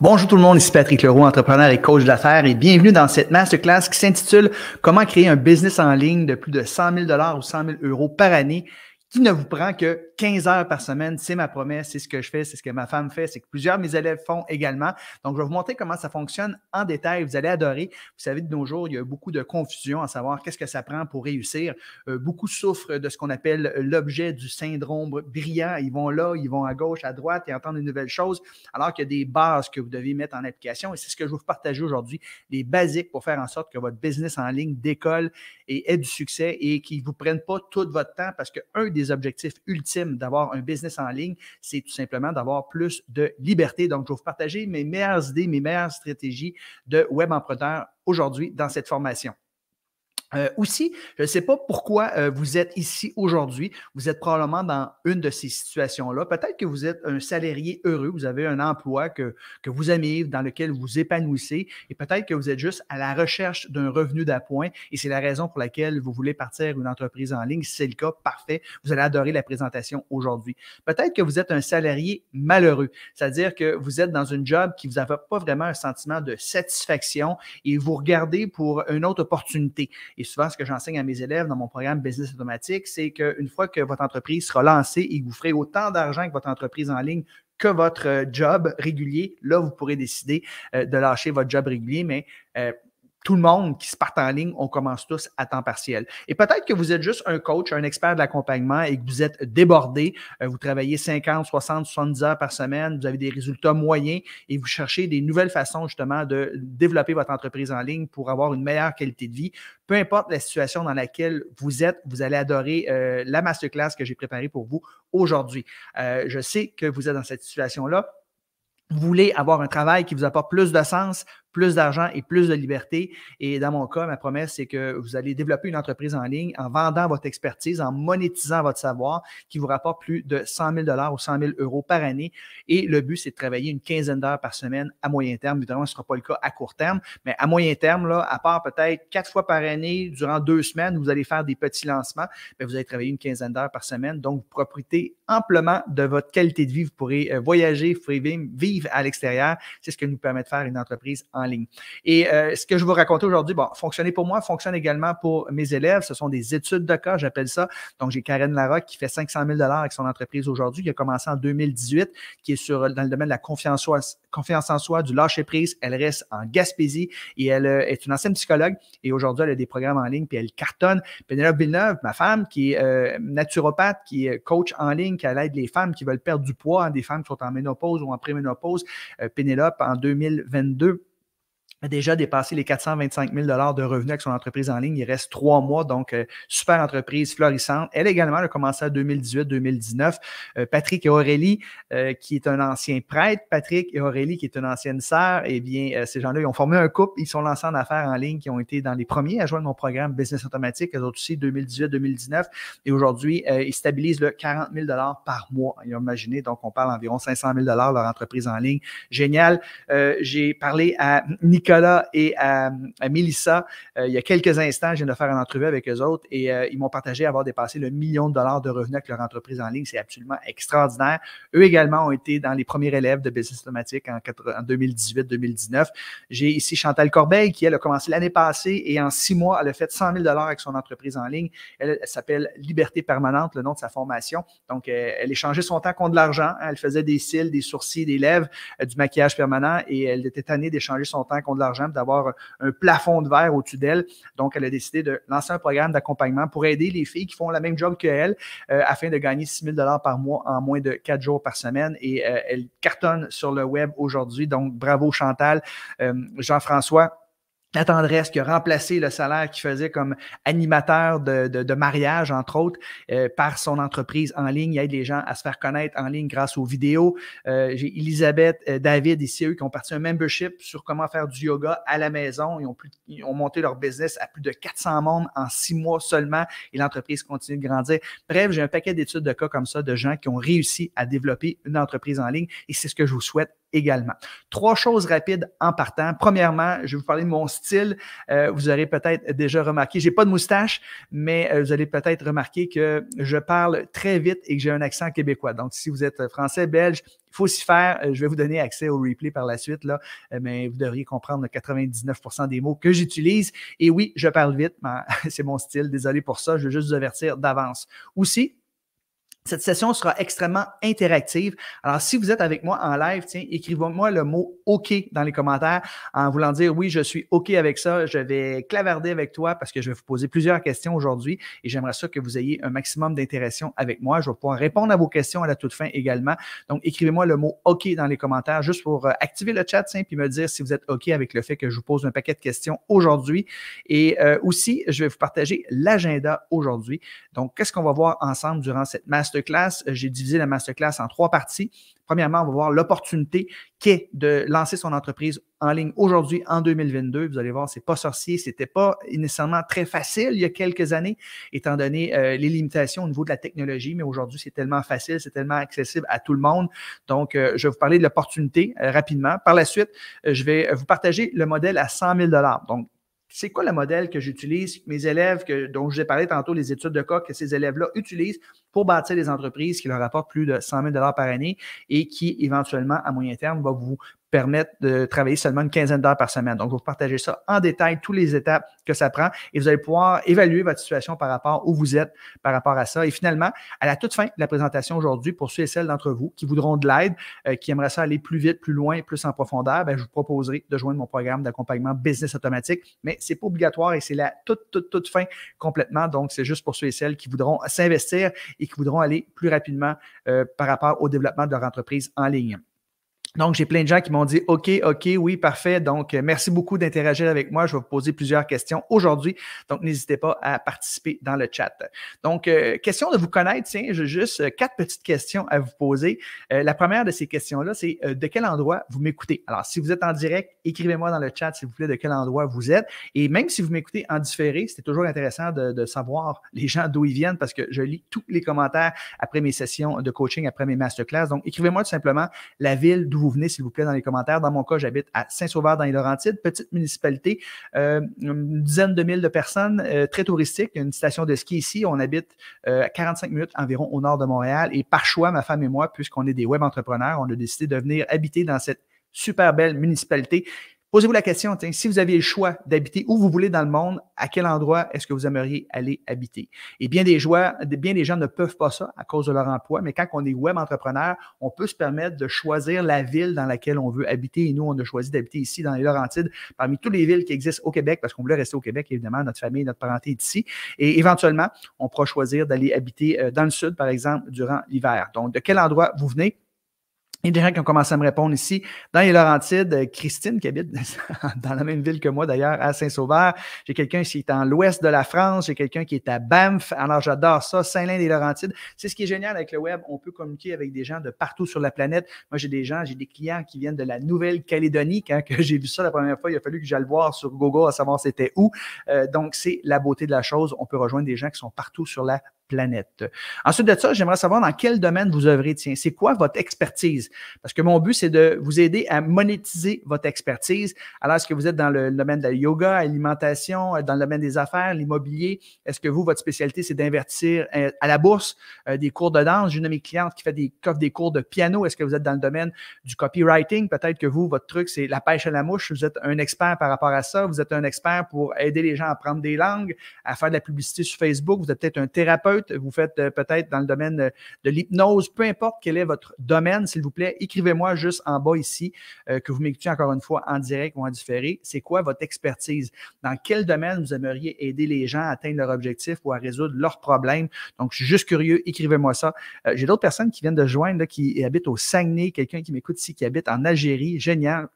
Bonjour tout le monde, ici Patrick Leroux, entrepreneur et coach d'affaires et bienvenue dans cette masterclass qui s'intitule Comment créer un business en ligne de plus de 100 000 ou 100 000 euros par année qui ne vous prend que 15 heures par semaine, c'est ma promesse, c'est ce que je fais, c'est ce que ma femme fait, c'est que plusieurs de mes élèves font également. Donc, je vais vous montrer comment ça fonctionne en détail. Vous allez adorer. Vous savez, de nos jours, il y a beaucoup de confusion à savoir qu'est-ce que ça prend pour réussir. Euh, beaucoup souffrent de ce qu'on appelle l'objet du syndrome brillant. Ils vont là, ils vont à gauche, à droite et entendent de nouvelles choses, alors qu'il y a des bases que vous devez mettre en application. Et c'est ce que je vais vous partager aujourd'hui, les basiques pour faire en sorte que votre business en ligne décolle et ait du succès et qu'il ne vous prenne pas tout votre temps parce qu'un des objectifs ultimes d'avoir un business en ligne, c'est tout simplement d'avoir plus de liberté. Donc, je vais vous partager mes meilleures idées, mes meilleures stratégies de web entrepreneur aujourd'hui dans cette formation. Euh, aussi, je ne sais pas pourquoi euh, vous êtes ici aujourd'hui. Vous êtes probablement dans une de ces situations-là. Peut-être que vous êtes un salarié heureux, vous avez un emploi que, que vous aimez, dans lequel vous épanouissez, et peut-être que vous êtes juste à la recherche d'un revenu d'appoint, et c'est la raison pour laquelle vous voulez partir une entreprise en ligne. Si c'est le cas, parfait. Vous allez adorer la présentation aujourd'hui. Peut-être que vous êtes un salarié malheureux, c'est-à-dire que vous êtes dans un job qui vous a pas vraiment un sentiment de satisfaction et vous regardez pour une autre opportunité. Et souvent, ce que j'enseigne à mes élèves dans mon programme Business Automatique, c'est qu'une fois que votre entreprise sera lancée et que vous ferez autant d'argent que votre entreprise en ligne que votre euh, job régulier, là, vous pourrez décider euh, de lâcher votre job régulier, mais euh, tout le monde qui se part en ligne, on commence tous à temps partiel. Et peut-être que vous êtes juste un coach, un expert de l'accompagnement et que vous êtes débordé. Euh, vous travaillez 50, 60, 70 heures par semaine, vous avez des résultats moyens et vous cherchez des nouvelles façons justement de développer votre entreprise en ligne pour avoir une meilleure qualité de vie. Peu importe la situation dans laquelle vous êtes, vous allez adorer euh, la masterclass que j'ai préparée pour vous aujourd'hui. Euh, je sais que vous êtes dans cette situation-là vous voulez avoir un travail qui vous apporte plus de sens, plus d'argent et plus de liberté. Et dans mon cas, ma promesse, c'est que vous allez développer une entreprise en ligne en vendant votre expertise, en monétisant votre savoir qui vous rapporte plus de 100 000 ou 100 000 euros par année. Et le but, c'est de travailler une quinzaine d'heures par semaine à moyen terme. Évidemment, ce ne sera pas le cas à court terme, mais à moyen terme, là, à part peut-être quatre fois par année durant deux semaines, vous allez faire des petits lancements, mais vous allez travailler une quinzaine d'heures par semaine. Donc, vous profitez amplement de votre qualité de vie. Vous pourrez euh, voyager, vous vivre à l'extérieur. C'est ce que nous permet de faire une entreprise en ligne. Et euh, ce que je vous raconter aujourd'hui, bon, fonctionner pour moi, fonctionne également pour mes élèves. Ce sont des études de cas, j'appelle ça. Donc, j'ai Karen Larocque qui fait 500 000 avec son entreprise aujourd'hui, qui a commencé en 2018, qui est sur, dans le domaine de la confiance, confiance en soi, du lâcher-prise. Elle reste en Gaspésie et elle euh, est une ancienne psychologue et aujourd'hui, elle a des programmes en ligne puis elle cartonne. Pénélope Villeneuve, ma femme, qui est euh, naturopathe, qui est coach en ligne, qui aide les femmes qui veulent perdre du poids, hein, des femmes qui sont en ménopause ou en préménopause. Pénélope, en 2022, a déjà dépassé les 425 000 de revenus avec son entreprise en ligne. Il reste trois mois, donc euh, super entreprise florissante. Elle également a commencé en 2018-2019. Euh, Patrick et Aurélie, euh, qui est un ancien prêtre, Patrick et Aurélie, qui est une ancienne sœur, eh bien, ces gens-là, ils ont formé un couple, ils sont lancés en affaires en ligne, qui ont été dans les premiers à joindre mon programme Business Automatique, eux autres aussi 2018-2019. Et aujourd'hui, ils stabilisent le 40 000 par mois. Imaginez, donc on parle environ 500 000 leur entreprise en ligne. Génial. J'ai parlé à Nicolas et à, euh, euh, il y a quelques instants, je viens de faire une entrevue avec eux autres et euh, ils m'ont partagé avoir dépassé le million de dollars de revenus avec leur entreprise en ligne. C'est absolument extraordinaire. Eux également ont été dans les premiers élèves de Business Automatique en, 2018-2019. J'ai ici Chantal Corbeil qui, elle, a commencé l'année passée et en six mois, elle a fait 100 000 dollars avec son entreprise en ligne. Elle, s'appelle Liberté Permanente, le nom de sa formation. Donc, elle, échangeait son temps contre de l'argent. Hein. Elle faisait des cils, des sourcils, des lèvres, du maquillage permanent et elle était tannée d'échanger son temps contre d'argent, d'avoir un plafond de verre au-dessus d'elle. Donc, elle a décidé de lancer un programme d'accompagnement pour aider les filles qui font la même job qu'elle elle euh, afin de gagner 6 000 par mois en moins de quatre jours par semaine. Et euh, elle cartonne sur le web aujourd'hui. Donc, bravo Chantal, euh, Jean-François la tendresse qui a remplacé le salaire qu'il faisait comme animateur de, de, de mariage, entre autres, euh, par son entreprise en ligne. Il aide les gens à se faire connaître en ligne grâce aux vidéos. Euh, j'ai Elisabeth, euh, David ici, eux qui ont parti un membership sur comment faire du yoga à la maison. Ils ont, plus, ils ont monté leur business à plus de 400 membres en six mois seulement et l'entreprise continue de grandir. Bref, j'ai un paquet d'études de cas comme ça de gens qui ont réussi à développer une entreprise en ligne et c'est ce que je vous souhaite également. Trois choses rapides en partant. Premièrement, je vais vous parler de mon style style. Euh, vous aurez peut-être déjà remarqué, j'ai pas de moustache, mais euh, vous allez peut-être remarquer que je parle très vite et que j'ai un accent québécois. Donc, si vous êtes français, belge, il faut s'y faire. Euh, je vais vous donner accès au replay par la suite, là, mais vous devriez comprendre 99% des mots que j'utilise. Et oui, je parle vite, mais c'est mon style. Désolé pour ça, je veux juste vous avertir d'avance. Aussi, cette session sera extrêmement interactive. Alors, si vous êtes avec moi en live, tiens, écrivez-moi le mot OK dans les commentaires en voulant dire oui, je suis OK avec ça. Je vais clavarder avec toi parce que je vais vous poser plusieurs questions aujourd'hui et j'aimerais ça que vous ayez un maximum d'interaction avec moi. Je vais pouvoir répondre à vos questions à la toute fin également. Donc, écrivez-moi le mot OK dans les commentaires juste pour euh, activer le chat, tiens, puis me dire si vous êtes OK avec le fait que je vous pose un paquet de questions aujourd'hui. Et euh, aussi, je vais vous partager l'agenda aujourd'hui. Donc, qu'est-ce qu'on va voir ensemble durant cette master? masterclass, euh, j'ai divisé la masterclass en trois parties. Premièrement, on va voir l'opportunité qu'est de lancer son entreprise en ligne aujourd'hui, en 2022. Vous allez voir, c'est pas sorcier, c'était pas nécessairement très facile il y a quelques années, étant donné euh, les limitations au niveau de la technologie, mais aujourd'hui, c'est tellement facile, c'est tellement accessible à tout le monde. Donc, euh, je vais vous parler de l'opportunité rapidement. Par la suite, je vais vous partager le modèle à 100 000 Donc, c'est quoi le modèle que j'utilise, mes élèves que, dont je vous ai parlé tantôt, les études de cas que ces élèves-là utilisent pour bâtir des entreprises qui leur rapportent plus de 100 000 par année et qui, éventuellement, à moyen terme, va vous permettre de travailler seulement une quinzaine d'heures par semaine. Donc, je vous partagez ça en détail, toutes les étapes que ça prend, et vous allez pouvoir évaluer votre situation par rapport où vous êtes par rapport à ça. Et finalement, à la toute fin de la présentation aujourd'hui, pour ceux et celles d'entre vous qui voudront de l'aide, euh, qui aimeraient ça aller plus vite, plus loin, plus en profondeur, ben, je vous proposerai de joindre mon programme d'accompagnement business automatique, mais c'est pas obligatoire et c'est la toute, toute, toute fin complètement. Donc, c'est juste pour ceux et celles qui voudront s'investir et qui voudront aller plus rapidement euh, par rapport au développement de leur entreprise en ligne. Donc, j'ai plein de gens qui m'ont dit OK, OK, oui, parfait. Donc, euh, merci beaucoup d'interagir avec moi. Je vais vous poser plusieurs questions aujourd'hui. Donc, n'hésitez pas à participer dans le chat. Donc, euh, question de vous connaître, tiens, j'ai juste euh, quatre petites questions à vous poser. la première de ces questions-là, c'est de quel endroit vous m'écoutez? Alors, si vous êtes en direct, écrivez-moi dans le chat, s'il vous plaît, de quel endroit vous êtes. Et même si vous m'écoutez en différé, c'est toujours intéressant de, de savoir les gens d'où ils viennent parce que je lis tous les commentaires après mes sessions de coaching, après mes masterclass. Donc, écrivez-moi tout simplement la ville d'où vous venez, s'il vous plaît, dans les commentaires. Dans mon cas, j'habite à Saint-Sauveur, dans les Laurentides, petite municipalité, euh, une dizaine de mille de personnes, euh, très touristique. une station de ski ici. On habite 45 euh, minutes environ au nord de Montréal. Et par choix, ma femme et moi, puisqu'on est des web entrepreneurs, on a décidé de venir habiter dans cette super belle municipalité Posez-vous la question, si vous aviez le choix d'habiter où vous voulez dans le monde, à quel endroit est-ce que vous aimeriez aller habiter? Et bien des, joueurs, bien des gens ne peuvent pas ça à cause de leur emploi, mais quand on est web entrepreneur, on peut se permettre de choisir la ville dans laquelle on veut habiter. Et nous, on a choisi d'habiter ici, dans les Laurentides, parmi toutes les villes qui existent au Québec, parce qu'on voulait rester au Québec, évidemment, notre famille, notre parenté est ici. Et éventuellement, on pourra choisir d'aller habiter euh, dans le sud, par exemple, durant l'hiver. Donc, de quel endroit vous venez? Il y a des gens qui ont commencé à me répondre ici. Dans les Laurentides, Christine, qui habite dans la même ville que moi d'ailleurs, à Saint-Sauveur. J'ai quelqu'un qui est en l'ouest de la France. J'ai quelqu'un qui est à Banff. Alors, j'adore ça. Saint-Lin des Laurentides. C'est ce qui est génial avec le web. On peut communiquer avec des gens de partout sur la planète. Moi, j'ai des gens, j'ai des clients qui viennent de la Nouvelle-Calédonie. Quand j'ai vu ça la première fois, il a fallu que j'aille voir sur Google à savoir c'était où. Euh, donc, c'est la beauté de la chose. On peut rejoindre des gens qui sont partout sur la planète planète. Ensuite de ça, j'aimerais savoir dans quel domaine vous œuvrez. Tiens, c'est quoi votre expertise? Parce que mon but, c'est de vous aider à monétiser votre expertise. Alors, est-ce que vous êtes dans le domaine de la yoga, alimentation, euh, dans le domaine des affaires, l'immobilier? Est-ce que vous, votre spécialité, c'est d'invertir euh, à la bourse euh, des cours de danse? J'ai une de mes clientes qui fait des, des cours de piano. Est-ce que vous êtes dans le domaine du copywriting? Peut-être que vous, votre truc, c'est la pêche à la mouche. Vous êtes un expert par rapport à ça. Vous êtes un expert pour aider les gens à apprendre des langues, à faire de la publicité sur Facebook. Vous êtes peut-être un thérapeute vous faites euh, peut-être dans le domaine euh, de l'hypnose, peu importe quel est votre domaine, s'il vous plaît, écrivez-moi juste en bas ici euh, que vous m'écoutez encore une fois en direct ou en différé. C'est quoi votre expertise? Dans quel domaine vous aimeriez aider les gens à atteindre leur objectif ou à résoudre leurs problèmes? Donc, je suis juste curieux, écrivez-moi ça. J'ai d'autres personnes qui viennent de joindre, qui habitent au Saguenay, quelqu'un qui m'écoute ici, qui habite en Algérie. Génial.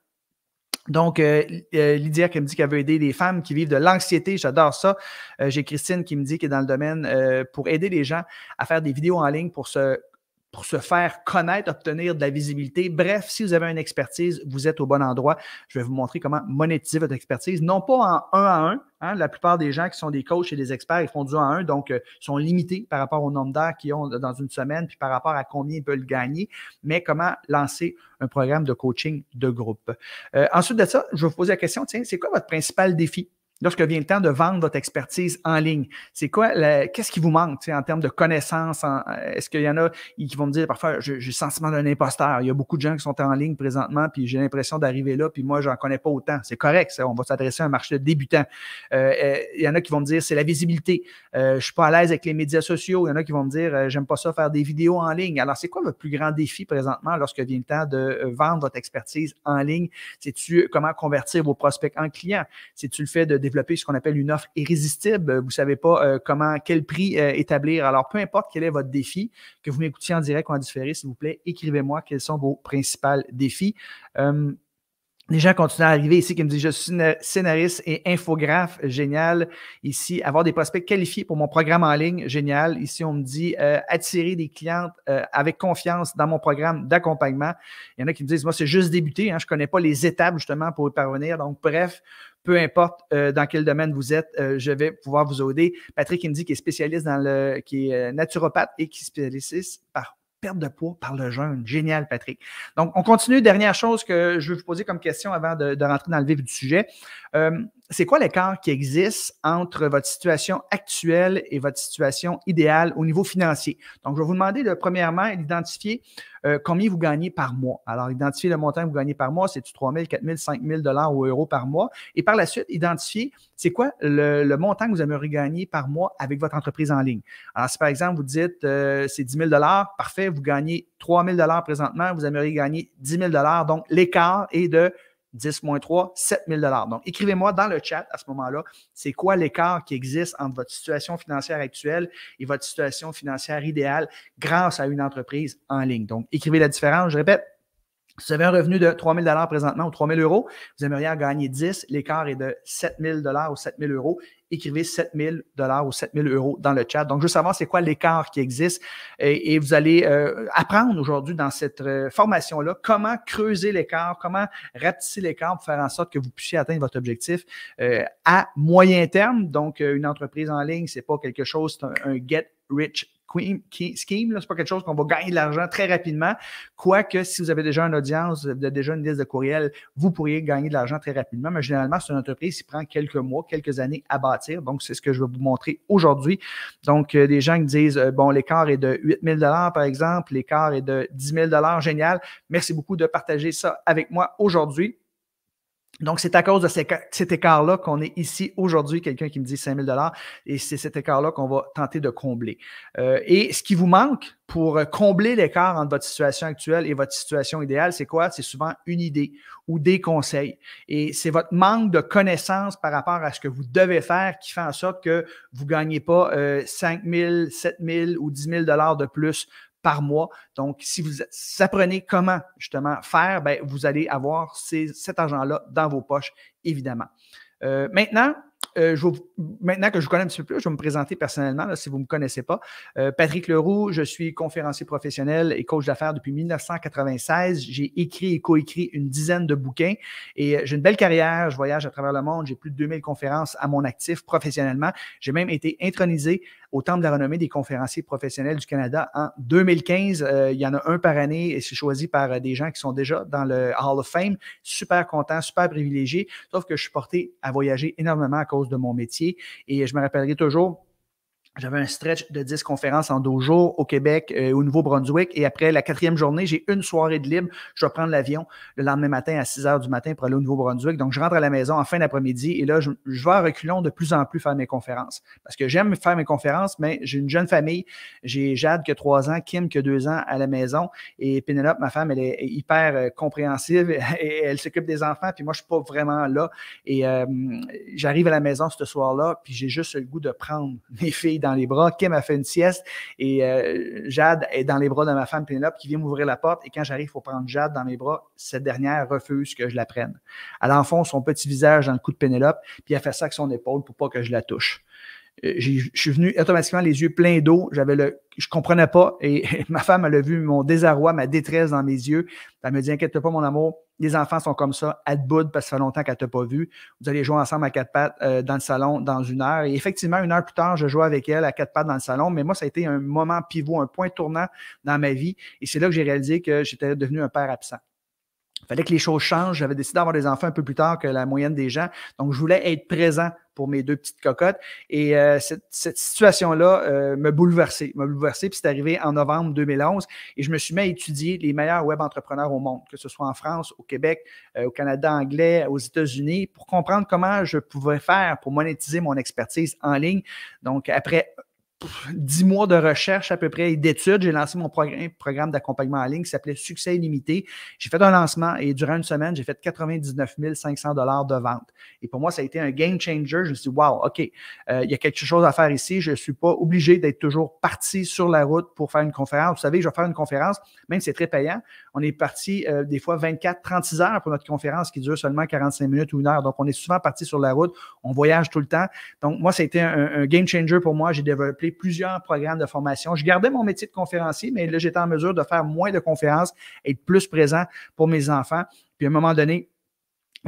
Donc, euh, euh, Lydia qui me dit qu'elle veut aider les femmes qui vivent de l'anxiété, j'adore ça. Euh, j'ai Christine qui me dit qu'elle est dans le domaine pour aider les gens à faire des vidéos en ligne pour se pour se faire connaître, obtenir de la visibilité. Bref, si vous avez une expertise, vous êtes au bon endroit. Je vais vous montrer comment monétiser votre expertise, non pas en un à un. Hein. la plupart des gens qui sont des coachs et des experts, ils font du en à donc euh, sont limités par rapport au nombre d'heures qu'ils ont dans une semaine, puis par rapport à combien ils peuvent le gagner, mais comment lancer un programme de coaching de groupe. Euh, ensuite de ça, je vais vous poser la question, tiens, c'est quoi votre principal défi lorsque vient le temps de vendre votre expertise en ligne? C'est quoi, qu'est-ce qui vous manque en termes de connaissances? Euh, est-ce qu'il y en a qui vont me dire parfois, j'ai le sentiment d'un imposteur. Il y a beaucoup de gens qui sont en ligne présentement, puis j'ai l'impression d'arriver là, puis moi, je j'en connais pas autant. C'est correct, on va s'adresser à un marché de débutants. Euh, euh, il y en a qui vont me dire, c'est la visibilité. Euh, je suis pas à l'aise avec les médias sociaux. Il y en a qui vont me dire, j'aime pas ça faire des vidéos en ligne. Alors, c'est quoi le plus grand défi présentement lorsque vient le temps de vendre votre expertise en ligne? C'est-tu comment convertir vos prospects en clients? C'est-tu le fait de développer ce qu'on appelle une offre irrésistible. Vous ne savez pas euh, comment, quel prix euh, établir. Alors, peu importe quel est votre défi, que vous m'écoutiez en direct ou en différé, s'il vous plaît, écrivez-moi quels sont vos principaux défis. Euh, les gens continuent à arriver ici qui me disent Je suis scénariste et infographe, génial. Ici, avoir des prospects qualifiés pour mon programme en ligne, génial. Ici, on me dit attirer des clientes avec confiance dans mon programme d'accompagnement. Il y en a qui me disent Moi, c'est juste débuter, hein. je ne connais pas les étapes justement pour y parvenir. Donc, bref, peu importe euh, dans quel domaine vous êtes, euh, je vais pouvoir vous aider. Patrick Indy, qui est spécialiste dans le, qui est euh, naturopathe et qui spécialise par perte de poids par le jeûne. Génial, Patrick. Donc, on continue. Dernière chose que je veux vous poser comme question avant de, rentrer dans le vif du sujet c'est quoi l'écart qui existe entre votre situation actuelle et votre situation idéale au niveau financier? Donc, je vais vous demander de, premièrement, d'identifier euh, combien vous gagnez par mois. Alors, identifier le montant que vous gagnez par mois, c'est-tu 3 000, 4 000, 5 000 dollars ou euros par mois? Et par la suite, identifier, c'est quoi le, montant que vous aimeriez gagner par mois avec votre entreprise en ligne? Alors, si par exemple, vous dites, euh, c'est 10 000 dollars, parfait, vous gagnez 3 000 dollars présentement, vous aimeriez gagner 10 000 dollars. Donc, l'écart est de 10 moins 3, 7 000 Donc, écrivez-moi dans le chat à ce moment-là, c'est quoi l'écart qui existe entre votre situation financière actuelle et votre situation financière idéale grâce à une entreprise en ligne. Donc, écrivez la différence. Je répète, si vous avez un revenu de 3 000 présentement ou 3 000 euros, vous aimeriez en gagner 10, l'écart est de 7 000 ou 7 000 euros. Écrivez 7 000 ou 7 000 euros dans le chat. Donc, je veux savoir c'est quoi l'écart qui existe et, vous allez euh, apprendre aujourd'hui dans cette euh, formation-là comment creuser l'écart, comment rapetisser l'écart pour faire en sorte que vous puissiez atteindre votre objectif euh, à moyen terme. Donc, une entreprise en ligne, c'est pas quelque chose, c'est un get rich scheme, ce n'est pas quelque chose qu'on va gagner de l'argent très rapidement. Quoique, si vous avez déjà une audience, déjà une liste de courriels, vous pourriez gagner de l'argent très rapidement. Mais généralement, c'est une entreprise qui prend quelques mois, quelques années à bâtir. Donc, c'est ce que je vais vous montrer aujourd'hui. Donc, euh, des gens qui disent, euh, bon, l'écart est de 8 000 par exemple, l'écart est de 10 000 génial. Merci beaucoup de partager ça avec moi aujourd'hui. Donc, c'est à cause de cet écart-là qu'on est ici aujourd'hui, quelqu'un qui me dit 5 000 et c'est cet écart-là qu'on va tenter de combler. Euh, et ce qui vous manque pour euh, combler l'écart entre votre situation actuelle et votre situation idéale, c'est quoi? C'est souvent une idée ou des conseils. Et c'est votre manque de connaissances par rapport à ce que vous devez faire qui fait en sorte que vous ne gagnez pas 5 000, 7 000 ou 10 000 de plus par mois. Donc, si vous apprenez comment justement faire, ben, vous allez avoir cet argent-là dans vos poches, évidemment. Euh, maintenant, euh, maintenant que je vous connais un petit peu plus, je vais me présenter personnellement, si vous ne me connaissez pas. Euh, Patrick Leroux, je suis conférencier professionnel et coach d'affaires depuis 1996. J'ai écrit et coécrit une dizaine de bouquins et j'ai une belle carrière. Je voyage à travers le monde. J'ai plus de 2000 conférences à mon actif professionnellement. J'ai même été intronisé au Temple de la renommée des conférenciers professionnels du Canada en 2015. Euh, il y en a un par année et c'est choisi par euh, des gens qui sont déjà dans le Hall of Fame. Super content, super privilégié, sauf que je suis porté à voyager énormément à cause de mon métier et je me rappellerai toujours j'avais un stretch de 10 conférences en deux jours au Québec, euh, au Nouveau-Brunswick. Et après la quatrième journée, j'ai une soirée de libre. Je vais prendre l'avion le lendemain matin à 6 heures du matin pour aller au Nouveau-Brunswick. Donc, je rentre à la maison en fin d'après-midi et là, je, je, vais à reculons de plus en plus faire mes conférences. Parce que j'aime faire mes conférences, mais j'ai une jeune famille. J'ai Jade qui a 3 ans, Kim qui a 2 ans à la maison. Et Pénélope, ma femme, elle est hyper euh, compréhensive et elle s'occupe des enfants. Puis moi, je ne suis pas vraiment là. Et euh, j'arrive à la maison ce soir-là, puis j'ai juste le goût de prendre mes filles les bras, Kim a fait une sieste et euh, Jade est dans les bras de ma femme Pénélope qui vient m'ouvrir la porte et quand j'arrive pour prendre Jade dans mes bras, cette dernière refuse que je la prenne. Elle enfonce son petit visage dans le cou de Pénélope puis elle fait ça avec son épaule pour pas que je la touche. Euh, je suis venu automatiquement les yeux pleins d'eau. J'avais le, je comprenais pas et ma femme elle a vu mon désarroi, ma détresse dans mes yeux. Elle me dit inquiète pas mon amour, les enfants sont comme ça, à boude parce que ça fait longtemps qu'elle t'a pas vu. Vous allez jouer ensemble à quatre pattes euh, dans le salon dans une heure. Et effectivement, une heure plus tard, je jouais avec elle à quatre pattes dans le salon. Mais moi, ça a été un moment pivot, un point tournant dans ma vie. Et c'est là que j'ai réalisé que j'étais devenu un père absent. Il fallait que les choses changent. J'avais décidé d'avoir des enfants un peu plus tard que la moyenne des gens. Donc, je voulais être présent pour mes deux petites cocottes. Et euh, cette, situation-là euh, me bouleversait. Me bouleversait, puis c'est arrivé en novembre 2011. Et je me suis mis à étudier les meilleurs web entrepreneurs au monde, que ce soit en France, au Québec, euh, au Canada anglais, aux États-Unis, pour comprendre comment je pouvais faire pour monétiser mon expertise en ligne. Donc, après dix mois de recherche à peu près et d'études, j'ai lancé mon programme d'accompagnement en ligne qui s'appelait Succès illimité. J'ai fait un lancement et durant une semaine, j'ai fait 99 500 dollars de vente. Et pour moi, ça a été un game changer. Je me suis dit, wow, OK, euh, il y a quelque chose à faire ici. Je ne suis pas obligé d'être toujours parti sur la route pour faire une conférence. Vous savez, je vais faire une conférence, même si c'est très payant. On est parti euh, des fois 24, 36 heures pour notre conférence qui dure seulement 45 minutes ou une heure. Donc, on est souvent parti sur la route. On voyage tout le temps. Donc, moi, ça a été un game changer pour moi. J'ai développé plusieurs programmes de formation. Je gardais mon métier de conférencier, mais là, j'étais en mesure de faire moins de conférences, être plus présent pour mes enfants. Puis à un moment donné,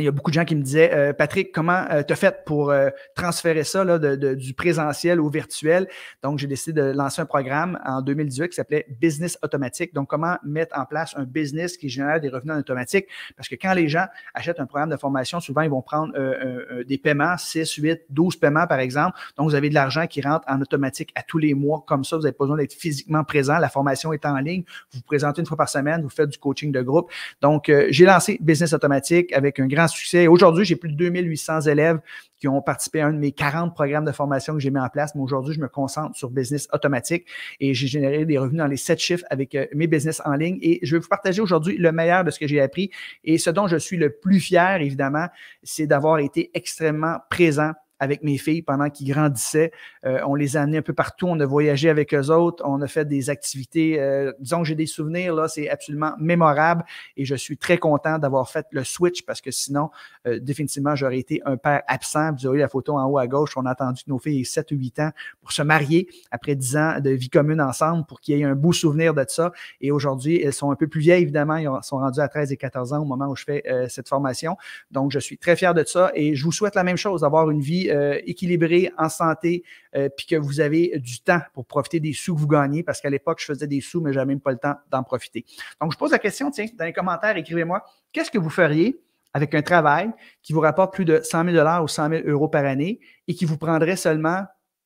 il y a beaucoup de gens qui me disaient euh, Patrick, comment euh, tu as fait pour euh, transférer ça là, de, du présentiel au virtuel Donc, j'ai décidé de lancer un programme en 2018 qui s'appelait Business Automatique. Donc, comment mettre en place un business qui génère des revenus en automatique Parce que quand les gens achètent un programme de formation, souvent, ils vont prendre euh, des paiements, 6, 8, 12 paiements, par exemple. Donc, vous avez de l'argent qui rentre en automatique à tous les mois. Comme ça, vous n'avez pas besoin d'être physiquement présent. La formation est en ligne. Vous vous présentez une fois par semaine, vous faites du coaching de groupe. Donc, j'ai lancé Business Automatique avec un grand succès. Aujourd'hui, j'ai plus de 2800 élèves qui ont participé à un de mes 40 programmes de formation que j'ai mis en place. Mais aujourd'hui, je me concentre sur business automatique et j'ai généré des revenus dans les sept chiffres avec euh, mes business en ligne. Et je vais vous partager aujourd'hui le meilleur de ce que j'ai appris. Et ce dont je suis le plus fier, évidemment, c'est d'avoir été extrêmement présent avec mes filles pendant qu'ils grandissaient. Euh, on les a amenés un peu partout, on a voyagé avec eux autres, on a fait des activités. Euh, disons que j'ai des souvenirs, là, c'est absolument mémorable et je suis très content d'avoir fait le switch parce que sinon, euh, définitivement, j'aurais été un père absent. Vous avez la photo en haut à gauche, on a attendu que nos filles aient 7 ou 8 ans pour se marier après 10 ans de vie commune ensemble pour qu'il y ait un beau souvenir de ça. Et aujourd'hui, elles sont un peu plus vieilles, évidemment, elles sont rendues à 13 et 14 ans au moment où je fais cette formation. Donc, je suis très fier de ça et je vous souhaite la même chose, d'avoir une vie euh, équilibré, en santé, euh, puis que vous avez du temps pour profiter des sous que vous gagnez, parce qu'à l'époque, je faisais des sous, mais je même pas le temps d'en profiter. Donc, je pose la question, tiens, dans les commentaires, écrivez-moi, qu'est-ce que vous feriez avec un travail qui vous rapporte plus de 100 000 ou 100 000 euros par année et qui vous prendrait seulement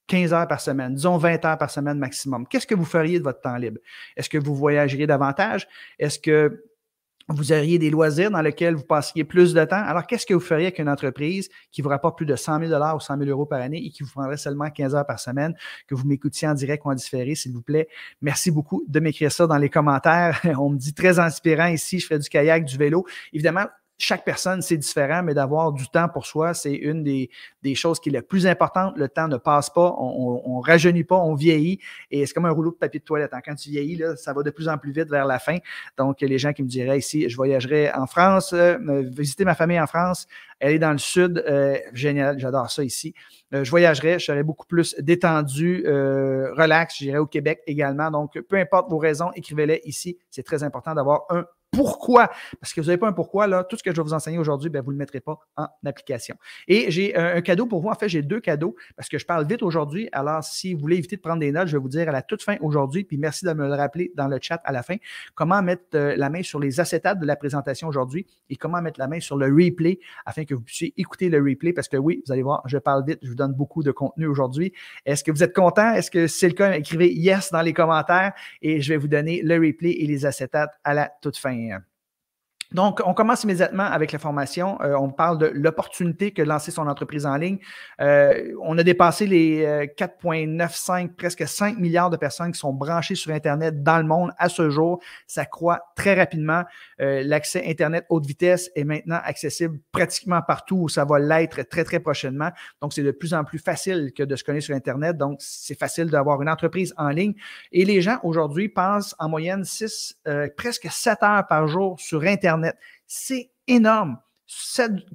15 heures par semaine, disons 20 heures par semaine maximum. Qu'est-ce que vous feriez de votre temps libre? Est-ce que vous voyageriez davantage? Est-ce que vous auriez des loisirs dans lesquels vous passeriez plus de temps. Alors, qu'est-ce que vous feriez avec une entreprise qui vous rapporte plus de 100 000 ou 100 000 euros par année et qui vous prendrait seulement 15 heures par semaine? Que vous m'écoutiez en direct ou en différé, s'il vous plaît. Merci beaucoup de m'écrire ça dans les commentaires. On me dit très inspirant ici. Je fais du kayak, du vélo. Évidemment, chaque personne, c'est différent, mais d'avoir du temps pour soi, c'est une des, choses qui est la plus importante. Le temps ne passe pas, on ne rajeunit pas, on vieillit. Et c'est comme un rouleau de papier de toilette. Hein, quand tu vieillis, ça va de plus en plus vite vers la fin. Donc, les gens qui me diraient ici, je voyagerai en France, euh, visiter ma famille en France, aller dans le sud, euh, génial, j'adore ça ici. Euh, je voyagerai, je serais beaucoup plus détendu, relax, j'irai au Québec également. Donc, peu importe vos raisons, écrivez-les ici. C'est très important d'avoir un pourquoi. Parce que vous n'avez pas un pourquoi, là, tout ce que je vais vous enseigner aujourd'hui, ben, vous ne le mettrez pas en application. Et j'ai un, cadeau pour vous. En fait, j'ai deux cadeaux parce que je parle vite aujourd'hui. Alors, si vous voulez éviter de prendre des notes, je vais vous dire à la toute fin aujourd'hui, puis merci de me le rappeler dans le chat à la fin, comment mettre euh, la main sur les acétates de la présentation aujourd'hui et comment mettre la main sur le replay afin que vous puissiez écouter le replay parce que oui, vous allez voir, je parle vite, je vous donne beaucoup de contenu aujourd'hui. Est-ce que vous êtes content? Est-ce que c'est le cas? Écrivez yes dans les commentaires et je vais vous donner le replay et les acétates à la toute fin. Donc, on commence immédiatement avec la formation. Euh, on parle de l'opportunité que de lancer son entreprise en ligne. Euh, on a dépassé les 4,95, euh, presque 5 milliards de personnes qui sont branchées sur Internet dans le monde à ce jour. Ça croît très rapidement. L'accès Internet haute vitesse est maintenant accessible pratiquement partout où ça va l'être très, très prochainement. Donc, c'est de plus en plus facile que de se connaître sur Internet. Donc, c'est facile d'avoir une entreprise en ligne. Et les gens aujourd'hui passent en moyenne 6, presque 7 heures par jour sur Internet c'est énorme.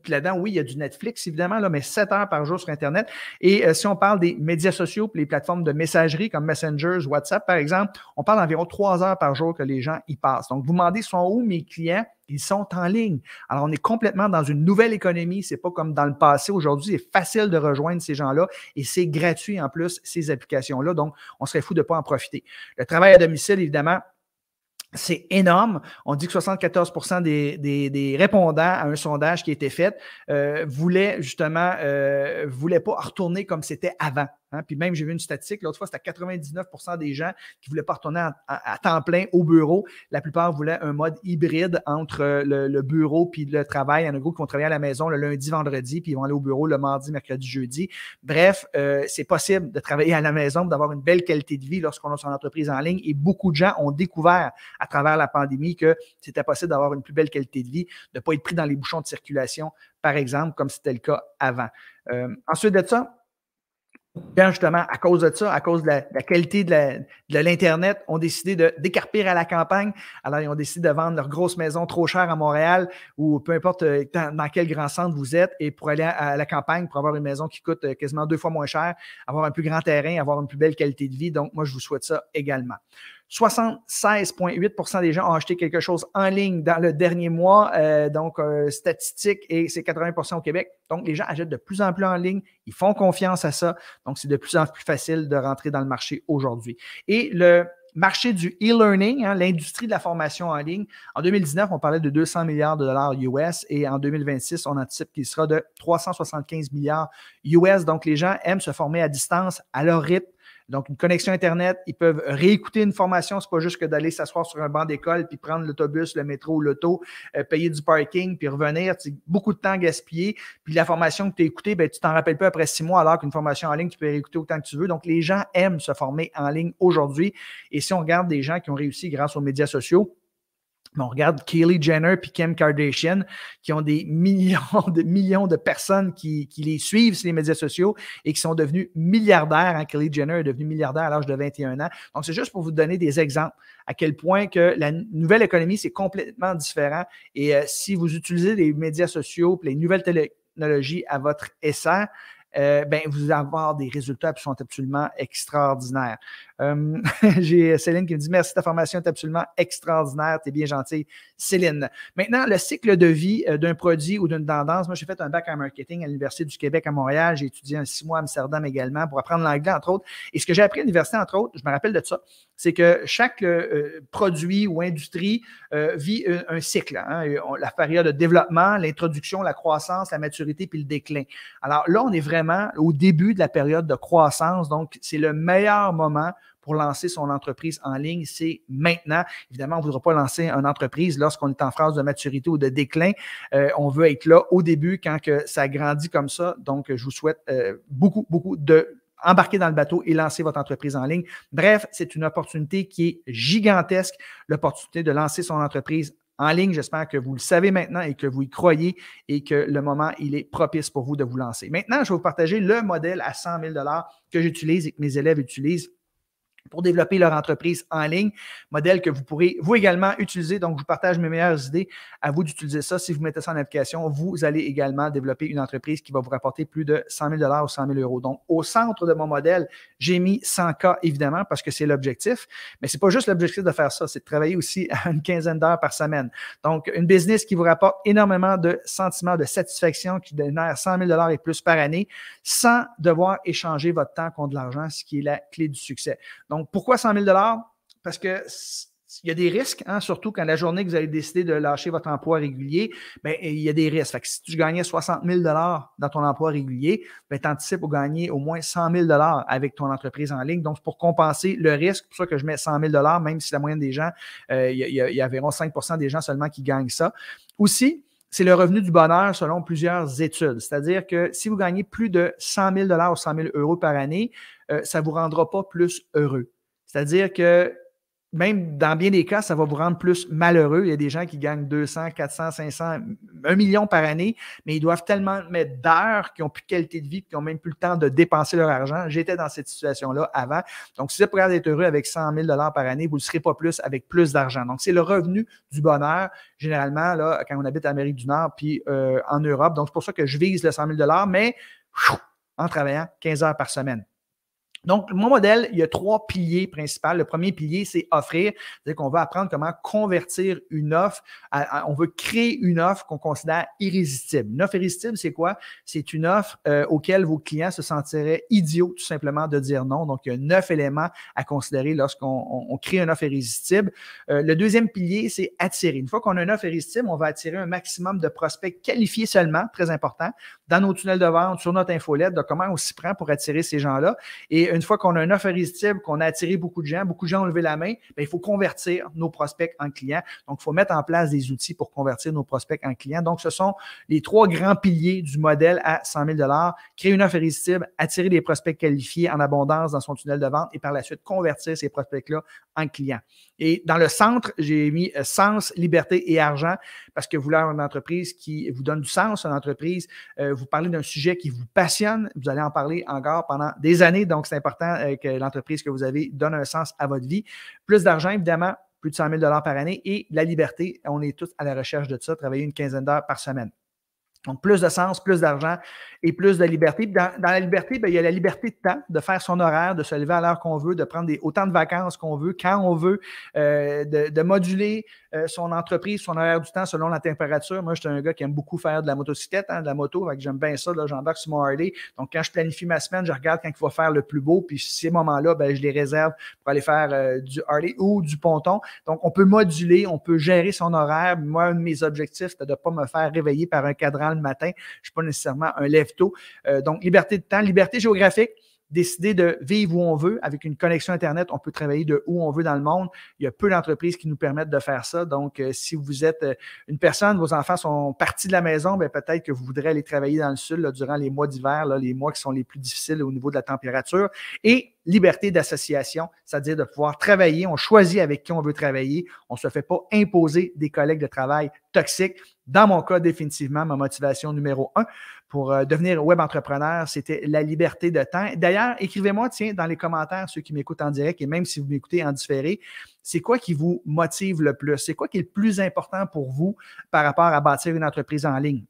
Puis là-dedans, oui, il y a du Netflix, évidemment, là, mais 7 heures par jour sur Internet. Et euh, si on parle des médias sociaux, les plateformes de messagerie comme Messengers, WhatsApp, par exemple, on parle d'environ 3 heures par jour que les gens y passent. Donc, vous demandez, sont où mes clients? Ils sont en ligne. Alors, on est complètement dans une nouvelle économie. C'est pas comme dans le passé. Aujourd'hui, c'est facile de rejoindre ces gens-là et c'est gratuit en plus, ces applications-là. Donc, on serait fou de ne pas en profiter. Le travail à domicile, évidemment, c'est énorme. On dit que 74 des, des, répondants à un sondage qui a été fait euh, voulaient justement, euh, voulaient pas retourner comme c'était avant. Hein? puis même, j'ai vu une statistique, l'autre fois, c'était 99 des gens qui voulaient pas retourner à, temps plein au bureau. La plupart voulaient un mode hybride entre euh, le, bureau puis le travail. Il y en a groupe qui vont travailler à la maison le lundi, vendredi, puis ils vont aller au bureau le mardi, mercredi, jeudi. Bref, euh, c'est possible de travailler à la maison, d'avoir une belle qualité de vie lorsqu'on a son entreprise en ligne. Et beaucoup de gens ont découvert à travers la pandémie que c'était possible d'avoir une plus belle qualité de vie, de ne pas être pris dans les bouchons de circulation, par exemple, comme c'était le cas avant. Euh, ensuite de ça, Bien, justement, à cause de ça, à cause de la, qualité de l'Internet, ont décidé de décarpir à la campagne. Alors, ils ont décidé de vendre leur grosse maison trop chère à Montréal ou peu importe euh, dans, quel grand centre vous êtes et pour aller à, à, la campagne, pour avoir une maison qui coûte euh, quasiment deux fois moins cher, avoir un plus grand terrain, avoir une plus belle qualité de vie. Donc, moi, je vous souhaite ça également. 76,8 des gens ont acheté quelque chose en ligne dans le dernier mois, euh, donc euh, statistique, et c'est 80 au Québec. Donc, les gens achètent de plus en plus en ligne, ils font confiance à ça, donc c'est de plus en plus facile de rentrer dans le marché aujourd'hui. Et le marché du e-learning, hein, l'industrie de la formation en ligne, en 2019, on parlait de 200 milliards de dollars US, et en 2026, on anticipe qu'il sera de 375 milliards US. Donc, les gens aiment se former à distance, à leur rythme donc, une connexion Internet, ils peuvent réécouter une formation. C'est pas juste que d'aller s'asseoir sur un banc d'école, puis prendre l'autobus, le métro, ou l'auto, euh, payer du parking, puis revenir. C'est beaucoup de temps gaspillé. Puis la formation que tu as écoutée, ben, tu t'en rappelles pas après six mois, alors qu'une formation en ligne, tu peux réécouter autant que tu veux. Donc, les gens aiment se former en ligne aujourd'hui. Et si on regarde des gens qui ont réussi grâce aux médias sociaux, on regarde Kylie Jenner puis Kim Kardashian qui ont des millions de millions de personnes qui, les suivent sur les médias sociaux et qui sont devenus milliardaires. Hein? Jenner est devenue milliardaire à l'âge de 21 ans. Donc, c'est juste pour vous donner des exemples à quel point que la nouvelle économie, c'est complètement différent. Et euh, si vous utilisez les médias sociaux les nouvelles technologies à votre essai, euh, ben, vous allez avoir des résultats qui sont absolument extraordinaires. Euh, j'ai Céline qui me dit Merci, ta formation est absolument extraordinaire. Tu es bien gentil, Céline. Maintenant, le cycle de vie euh, d'un produit ou d'une tendance. Moi, j'ai fait un bac en marketing à l'Université du Québec à Montréal. J'ai étudié un six mois à Amsterdam également pour apprendre l'anglais, entre autres. Et ce que j'ai appris à l'université, entre autres, je me rappelle de ça, c'est que chaque euh, produit ou industrie vit un, cycle. Hein. la période de développement, l'introduction, la croissance, la maturité, puis le déclin. Alors là, on est vraiment au début de la période de croissance, donc c'est le meilleur moment pour lancer son entreprise en ligne, c'est maintenant. Évidemment, on ne voudra pas lancer une entreprise lorsqu'on est en phase de maturité ou de déclin. Euh, on veut être là au début quand que ça grandit comme ça. Donc, je vous souhaite euh, beaucoup, beaucoup de embarquer dans le bateau et lancer votre entreprise en ligne. Bref, c'est une opportunité qui est gigantesque, l'opportunité de lancer son entreprise en ligne. J'espère que vous le savez maintenant et que vous y croyez et que le moment, il est propice pour vous de vous lancer. Maintenant, je vais vous partager le modèle à 100 000 que j'utilise et que mes élèves utilisent pour développer leur entreprise en ligne, modèle que vous pourrez vous également utiliser. Donc, je vous partage mes meilleures idées. À vous d'utiliser ça. Si vous mettez ça en application, vous allez également développer une entreprise qui va vous rapporter plus de 100 000 ou 100 000 euros. Donc, au centre de mon modèle, j'ai mis 100 cas, évidemment, parce que c'est l'objectif. Mais c'est pas juste l'objectif de faire ça, c'est de travailler aussi une quinzaine d'heures par semaine. Donc, une business qui vous rapporte énormément de sentiments de satisfaction, qui génère 100 000 et plus par année, sans devoir échanger votre temps contre de l'argent, ce qui est la clé du succès. Donc, donc, pourquoi 100 000 Parce que il y a des risques, hein, surtout quand la journée que vous allez décider de lâcher votre emploi régulier, bien, il y a des risques. Fait que si tu gagnais 60 000 dans ton emploi régulier, ben, tu anticipes de gagner au moins 100 000 avec ton entreprise en ligne. Donc, pour compenser le risque, c'est pour ça que je mets 100 000 même si la moyenne des gens, euh, il, y a, il y a environ 5 des gens seulement qui gagnent ça. Aussi, c'est le revenu du bonheur selon plusieurs études. C'est-à-dire que si vous gagnez plus de 100 000 ou 100 000 euros par année, euh, ça ne vous rendra pas plus heureux. C'est-à-dire que même dans bien des cas, ça va vous rendre plus malheureux. Il y a des gens qui gagnent 200, 400, 500, 1 million par année, mais ils doivent tellement mettre d'heures qu'ils n'ont plus de qualité de vie, qu'ils n'ont même plus le temps de dépenser leur argent. J'étais dans cette situation-là avant. Donc, si vous êtes prêt à être heureux avec 100 000 par année, vous ne le serez pas plus avec plus d'argent. Donc, c'est le revenu du bonheur, généralement, là, quand on habite en Amérique du Nord puis euh, en Europe. Donc, c'est pour ça que je vise le 100 000 mais en travaillant 15 heures par semaine. Donc, mon modèle, il y a trois piliers principaux. Le premier pilier, c'est offrir. C'est-à-dire qu'on va apprendre comment convertir une offre. on veut créer une offre qu'on considère irrésistible. Une offre irrésistible, c'est quoi? C'est une offre euh, auquel vos clients se sentiraient idiots tout simplement de dire non. Donc, il y a neuf éléments à considérer lorsqu'on crée une offre irrésistible. Euh, le deuxième pilier, c'est attirer. Une fois qu'on a une offre irrésistible, on va attirer un maximum de prospects qualifiés seulement, très important, dans nos tunnels de vente, sur notre infolette, de comment on s'y prend pour attirer ces gens-là. Et une fois qu'on a une offre irrésistible, qu'on a attiré beaucoup de gens, beaucoup de gens ont levé la main, ben, il faut convertir nos prospects en clients. Donc, il faut mettre en place des outils pour convertir nos prospects en clients. Donc, ce sont les trois grands piliers du modèle à 100 000 créer une offre irrésistible, attirer des prospects qualifiés en abondance dans son tunnel de vente et par la suite convertir ces prospects-là en clients. Et dans le centre, j'ai mis euh, sens, liberté et argent parce que vous voulez une entreprise qui vous donne du sens, une entreprise, euh, vous parlez d'un sujet qui vous passionne, vous allez en parler encore pendant des années. Donc, c'est important euh, que l'entreprise que vous avez donne un sens à votre vie. Plus d'argent, évidemment, plus de 100 000 par année et la liberté. On est tous à la recherche de ça, travailler une quinzaine d'heures par semaine. Donc, plus de sens, plus d'argent et plus de liberté. Dans, la liberté, ben, il y a la liberté de temps, de faire son horaire, de se lever à l'heure qu'on veut, de prendre autant de vacances qu'on veut, quand on veut, euh, de, moduler euh, son entreprise, son horaire du temps selon la température. Moi, j'étais un gars qui aime beaucoup faire de la motocyclette, hein, de la moto, donc j'aime bien ça, j'embarque sur mon Harley. Donc, quand je planifie ma semaine, je regarde quand il va faire le plus beau, puis ces moments-là, ben, je les réserve pour aller faire euh, du Harley ou du ponton. Donc, on peut moduler, on peut gérer son horaire. Moi, un de mes objectifs, c'est de ne pas me faire réveiller par un cadran le matin. Je ne suis pas nécessairement un lève-tôt. Euh, donc, liberté de temps, liberté géographique décider de vivre où on veut. Avec une connexion Internet, on peut travailler de où on veut dans le monde. Il y a peu d'entreprises qui nous permettent de faire ça. Donc, euh, si vous êtes euh, une personne, vos enfants sont partis de la maison, ben, peut-être que vous voudrez aller travailler dans le sud durant les mois d'hiver, les mois qui sont les plus difficiles au niveau de la température. Et liberté d'association, c'est-à-dire de pouvoir travailler. On choisit avec qui on veut travailler. On ne se fait pas imposer des collègues de travail toxiques dans mon cas, définitivement, ma motivation numéro un pour euh, devenir web entrepreneur, c'était la liberté de temps. D'ailleurs, écrivez-moi, tiens, dans les commentaires, ceux qui m'écoutent en direct et même si vous m'écoutez en différé, c'est quoi qui vous motive le plus? C'est quoi qui est le plus important pour vous par rapport à bâtir une entreprise en ligne?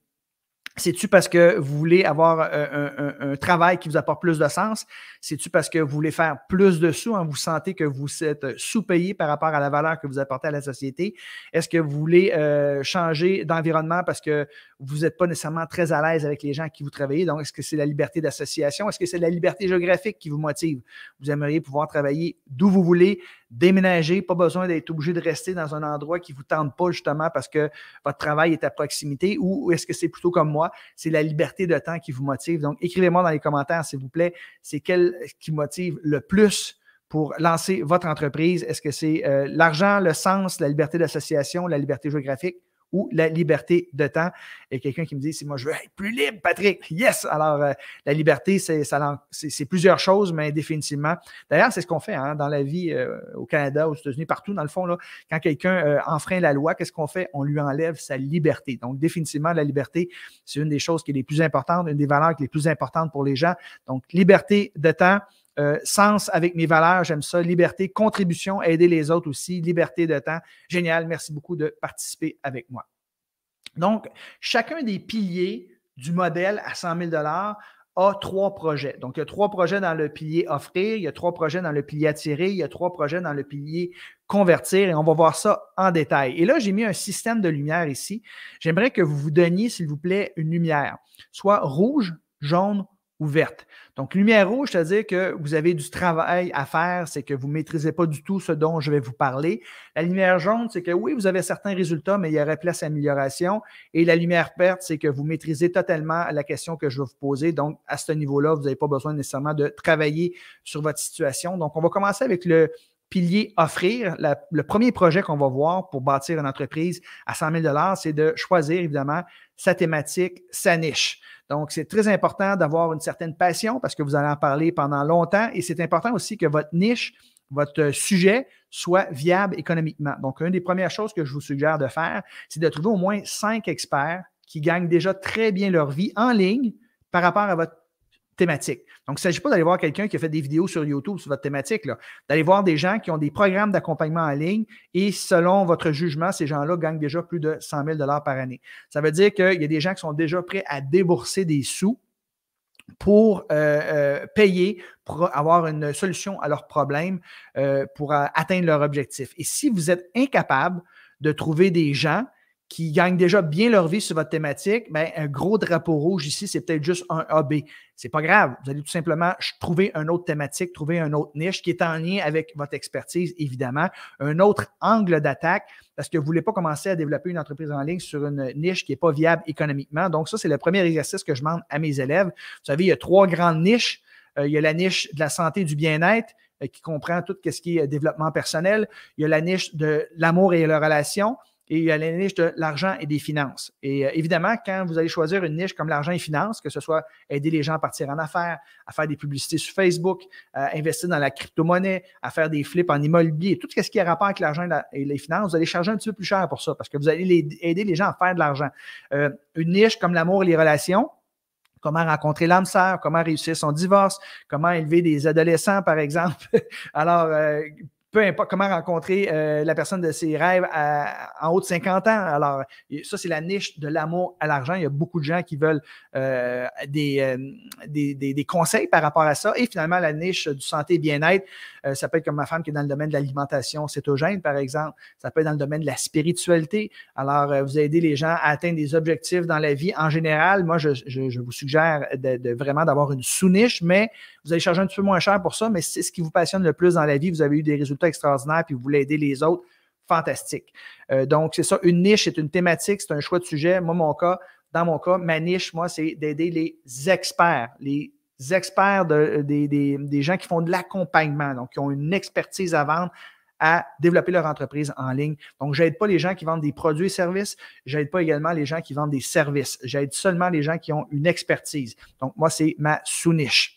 C'est-tu parce que vous voulez avoir euh, un, travail qui vous apporte plus de sens? C'est-tu parce que vous voulez faire plus de sous? En hein? Vous sentez que vous êtes euh, sous-payé par rapport à la valeur que vous apportez à la société? Est-ce que vous voulez euh, changer d'environnement parce que vous n'êtes pas nécessairement très à l'aise avec les gens qui vous travaillent? Donc, est-ce que c'est la liberté d'association? Est-ce que c'est la liberté géographique qui vous motive? Vous aimeriez pouvoir travailler d'où vous voulez, déménager, pas besoin d'être obligé de rester dans un endroit qui ne vous tente pas justement parce que votre travail est à proximité ou est-ce que c'est plutôt comme moi, c'est la liberté de temps qui vous motive. Donc, écrivez-moi dans les commentaires, s'il vous plaît, c'est quel qui motive le plus pour lancer votre entreprise? Est-ce que c'est euh, l'argent, le sens, la liberté d'association, la liberté géographique? ou la liberté de temps. Il y a quelqu'un qui me dit, si moi je veux être plus libre, Patrick. Yes! Alors, euh, la liberté, c'est plusieurs choses, mais définitivement. D'ailleurs, c'est ce qu'on fait hein, dans la vie euh, au Canada, aux États-Unis, partout, dans le fond, là, quand quelqu'un euh, enfreint la loi, qu'est-ce qu'on fait? On lui enlève sa liberté. Donc, définitivement, la liberté, c'est une des choses qui est les plus importantes, une des valeurs qui est les plus importantes pour les gens. Donc, liberté de temps, euh, sens avec mes valeurs, j'aime ça. Liberté, contribution, aider les autres aussi. Liberté de temps. Génial, merci beaucoup de participer avec moi. Donc, chacun des piliers du modèle à 100 000 a trois projets. Donc, il y a trois projets dans le pilier offrir, il y a trois projets dans le pilier attirer, il y a trois projets dans le pilier convertir et on va voir ça en détail. Et là, j'ai mis un système de lumière ici. J'aimerais que vous vous donniez, s'il vous plaît, une lumière, soit rouge, jaune, ouverte. Donc, lumière rouge, c'est-à-dire que vous avez du travail à faire, c'est que vous ne maîtrisez pas du tout ce dont je vais vous parler. La lumière jaune, c'est que oui, vous avez certains résultats, mais il y aurait place à amélioration. Et la lumière verte, c'est que vous maîtrisez totalement la question que je vais vous poser. Donc, à ce niveau-là, vous n'avez pas besoin nécessairement de travailler sur votre situation. Donc, on va commencer avec le, pilier offrir, le premier projet qu'on va voir pour bâtir une entreprise à 100 000 c'est de choisir évidemment sa thématique, sa niche. Donc, c'est très important d'avoir une certaine passion parce que vous allez en parler pendant longtemps et c'est important aussi que votre niche, votre sujet soit viable économiquement. Donc, une des premières choses que je vous suggère de faire, c'est de trouver au moins cinq experts qui gagnent déjà très bien leur vie en ligne par rapport à votre thématique. Donc, il ne s'agit pas d'aller voir quelqu'un qui a fait des vidéos sur YouTube sur votre thématique, d'aller voir des gens qui ont des programmes d'accompagnement en ligne et selon votre jugement, ces gens-là gagnent déjà plus de 100 000 par année. Ça veut dire qu'il y a des gens qui sont déjà prêts à débourser des sous pour euh, euh, payer, pour avoir une solution à leurs problèmes, euh, pour atteindre leur objectif. Et si vous êtes incapable de trouver des gens qui gagnent déjà bien leur vie sur votre thématique, ben, un gros drapeau rouge ici, c'est peut-être juste un AB. C'est pas grave. Vous allez tout simplement trouver une autre thématique, trouver une autre niche qui est en lien avec votre expertise, évidemment, un autre angle d'attaque, parce que vous ne voulez pas commencer à développer une entreprise en ligne sur une niche qui est pas viable économiquement. Donc, ça, c'est le premier exercice que je demande à mes élèves. Vous savez, il y a trois grandes niches. Euh, il y a la niche de la santé et du bien-être, euh, qui comprend tout ce qui est euh, développement personnel. Il y a la niche de l'amour et la relation et il y euh, a la niche de l'argent et des finances. Et euh, évidemment, quand vous allez choisir une niche comme l'argent et finances, que ce soit aider les gens à partir en affaires, à faire des publicités sur Facebook, à euh, investir dans la crypto-monnaie, à faire des flips en immobilier, tout ce qui a rapport avec l'argent et, les finances, vous allez charger un petit peu plus cher pour ça parce que vous allez aider les gens à faire de l'argent. une niche comme l'amour et les relations, comment rencontrer l'âme sœur, comment réussir son divorce, comment élever des adolescents, par exemple. Alors, peu importe comment rencontrer euh, la personne de ses rêves euh, en haut de 50 ans. Alors, ça, c'est la niche de l'amour à l'argent. Il y a beaucoup de gens qui veulent euh, des, des, des, conseils par rapport à ça. Et finalement, la niche du santé et bien-être, ça peut être comme ma femme qui est dans le domaine de l'alimentation cétogène, par exemple. Ça peut être dans le domaine de la spiritualité. Alors, vous aidez les gens à atteindre des objectifs dans la vie en général. Moi, je, je, vous suggère de, de vraiment d'avoir une sous-niche, mais vous allez charger un petit peu moins cher pour ça, mais c'est ce qui vous passionne le plus dans la vie. Vous avez eu des résultats extraordinaires, puis vous voulez aider les autres. Fantastique. Euh, donc, c'est ça, une niche, c'est une thématique, c'est un choix de sujet. Moi, mon cas, dans mon cas, ma niche, moi, c'est d'aider les experts, les experts de, euh, des, gens qui font de l'accompagnement, donc qui ont une expertise à vendre, à développer leur entreprise en ligne. Donc, je n'aide pas les gens qui vendent des produits et services, Je n'aide pas également les gens qui vendent des services, j'aide seulement les gens qui ont une expertise. Donc, moi, c'est ma sous-niche.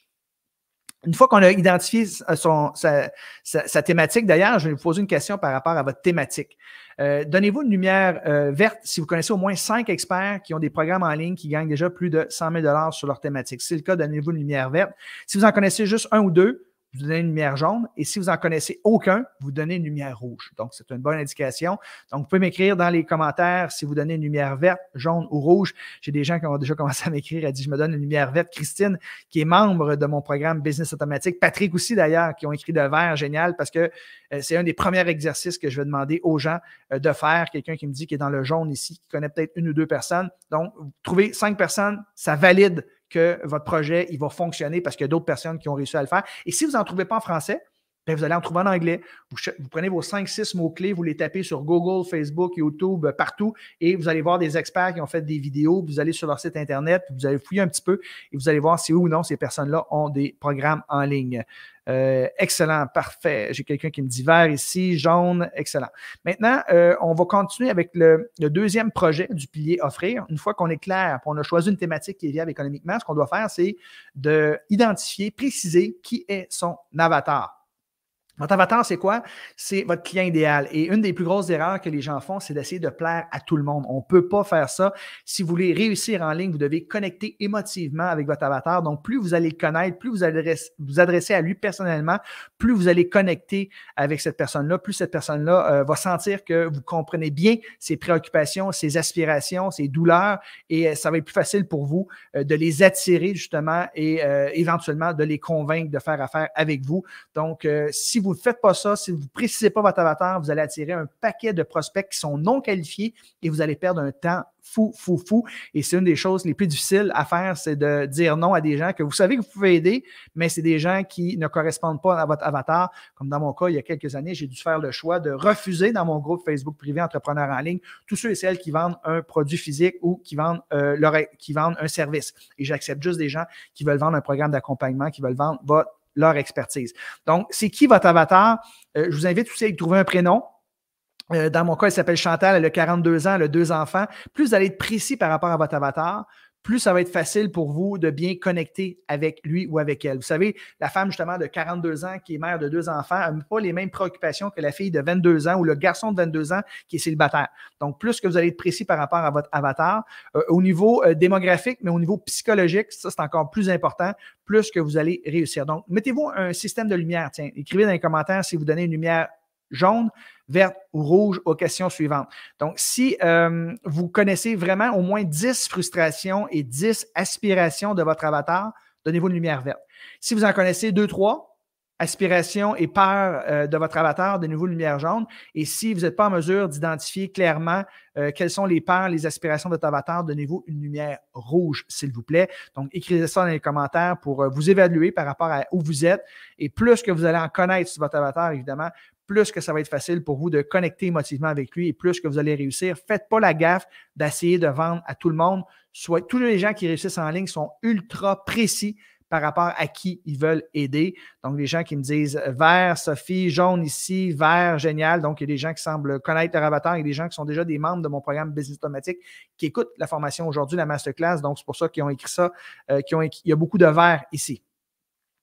Une fois qu'on a identifié euh, sa, thématique, d'ailleurs, je vais vous poser une question par rapport à votre thématique. Euh, donnez-vous une lumière euh, verte si vous connaissez au moins cinq experts qui ont des programmes en ligne qui gagnent déjà plus de 100 000 sur leur thématique. Si c'est le cas, donnez-vous une lumière verte. Si vous en connaissez juste un ou deux, vous donnez une lumière jaune. Et si vous en connaissez aucun, vous donnez une lumière rouge. Donc, c'est une bonne indication. Donc, vous pouvez m'écrire dans les commentaires si vous donnez une lumière verte, jaune ou rouge. J'ai des gens qui ont déjà commencé à m'écrire. Elle dit, je me donne une lumière verte. Christine, qui est membre de mon programme Business Automatique. Patrick aussi, d'ailleurs, qui ont écrit de vert. Génial, parce que euh, c'est un des premiers exercices que je vais demander aux gens euh, de faire. Quelqu'un qui me dit qu'il est dans le jaune ici, qui connaît peut-être une ou deux personnes. Donc, vous trouvez cinq personnes, ça valide que votre projet, il va fonctionner parce qu'il y a d'autres personnes qui ont réussi à le faire. Et si vous n'en trouvez pas en français, ben, vous allez en trouver en anglais. Vous, prenez vos 5-6 mots-clés, vous les tapez sur Google, Facebook, YouTube, euh, partout, et vous allez voir des experts qui ont fait des vidéos. Vous allez sur leur site Internet, vous allez fouiller un petit peu et vous allez voir si oui ou non ces personnes-là ont des programmes en ligne. Euh, excellent, parfait. J'ai quelqu'un qui me dit vert ici, jaune, excellent. Maintenant, euh, on va continuer avec le, deuxième projet du pilier offrir. Une fois qu'on est clair, qu'on a choisi une thématique qui est viable économiquement, ce qu'on doit faire, c'est d'identifier, préciser qui est son avatar. Votre avatar, c'est quoi? C'est votre client idéal. Et une des plus grosses erreurs que les gens font, c'est d'essayer de plaire à tout le monde. On ne peut pas faire ça. Si vous voulez réussir en ligne, vous devez connecter émotivement avec votre avatar. Donc, plus vous allez le connaître, plus vous allez vous adresser à lui personnellement, plus vous allez connecter avec cette personne-là, plus cette personne-là euh, va sentir que vous comprenez bien ses préoccupations, ses aspirations, ses douleurs. Et euh, ça va être plus facile pour vous euh, de les attirer justement et éventuellement de les convaincre de faire affaire avec vous. Donc, si vous faites pas ça, si vous ne précisez pas votre avatar, vous allez attirer un paquet de prospects qui sont non qualifiés et vous allez perdre un temps fou, fou, fou. Et c'est une des choses les plus difficiles à faire, c'est de dire non à des gens que vous savez que vous pouvez aider, mais c'est des gens qui ne correspondent pas à votre avatar. Comme dans mon cas, il y a quelques années, j'ai dû faire le choix de refuser dans mon groupe Facebook privé Entrepreneur en ligne tous ceux et celles qui vendent un produit physique ou qui vendent, euh, leur, qui vendent un service. Et j'accepte juste des gens qui veulent vendre un programme d'accompagnement, qui veulent vendre votre leur expertise. Donc, c'est qui votre avatar? Euh, je vous invite aussi à y trouver un prénom. Euh, dans mon cas, il s'appelle Chantal, elle a 42 ans, elle a deux enfants. Plus vous allez être précis par rapport à votre avatar, plus ça va être facile pour vous de bien connecter avec lui ou avec elle. Vous savez, la femme justement de 42 ans qui est mère de deux enfants n'a pas les mêmes préoccupations que la fille de 22 ans ou le garçon de 22 ans qui est célibataire. Donc, plus que vous allez être précis par rapport à votre avatar, euh, au niveau euh, démographique, mais au niveau psychologique, ça c'est encore plus important, plus que vous allez réussir. Donc, mettez-vous un système de lumière. Tiens, écrivez dans les commentaires si vous donnez une lumière jaune, verte ou rouge aux questions suivantes. Donc, si euh, vous connaissez vraiment au moins 10 frustrations et 10 aspirations de votre avatar, donnez-vous une lumière verte. Si vous en connaissez 2-3, aspirations et peurs euh, de votre avatar, donnez-vous une lumière jaune. Et si vous n'êtes pas en mesure d'identifier clairement euh, quelles sont les peurs, les aspirations de votre avatar, donnez-vous une lumière rouge, s'il vous plaît. Donc, écrivez ça dans les commentaires pour vous évaluer par rapport à où vous êtes. Et plus que vous allez en connaître sur votre avatar, évidemment, plus que ça va être facile pour vous de connecter émotivement avec lui et plus que vous allez réussir. Faites pas la gaffe d'essayer de vendre à tout le monde. Soit, tous les gens qui réussissent en ligne sont ultra précis par rapport à qui ils veulent aider. Donc, les gens qui me disent euh, vert, Sophie, jaune ici, vert, génial. Donc, il y a des gens qui semblent connaître leur avatar et des gens qui sont déjà des membres de mon programme Business Automatique qui écoutent la formation aujourd'hui, la masterclass. Donc, c'est pour ça qu'ils ont écrit ça, euh, qui ont, il y a beaucoup de vert ici.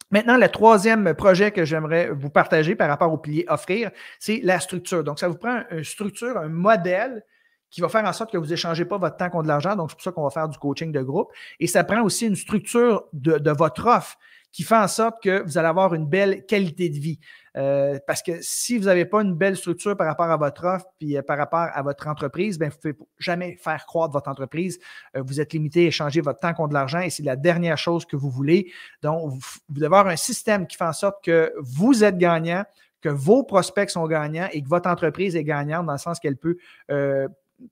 Maintenant, le troisième projet que j'aimerais vous partager par rapport au pilier offrir, c'est la structure. Donc, ça vous prend une structure, un modèle qui va faire en sorte que vous échangez pas votre temps contre de l'argent. Donc, c'est pour ça qu'on va faire du coaching de groupe. Et ça prend aussi une structure de, de votre offre qui fait en sorte que vous allez avoir une belle qualité de vie. Euh, parce que si vous n'avez pas une belle structure par rapport à votre offre puis euh, par rapport à votre entreprise, bien, vous ne pouvez jamais faire croître votre entreprise. Euh, vous êtes limité à échanger votre temps contre de l'argent et c'est la dernière chose que vous voulez. Donc, vous, devez avoir un système qui fait en sorte que vous êtes gagnant, que vos prospects sont gagnants et que votre entreprise est gagnante dans le sens qu'elle peut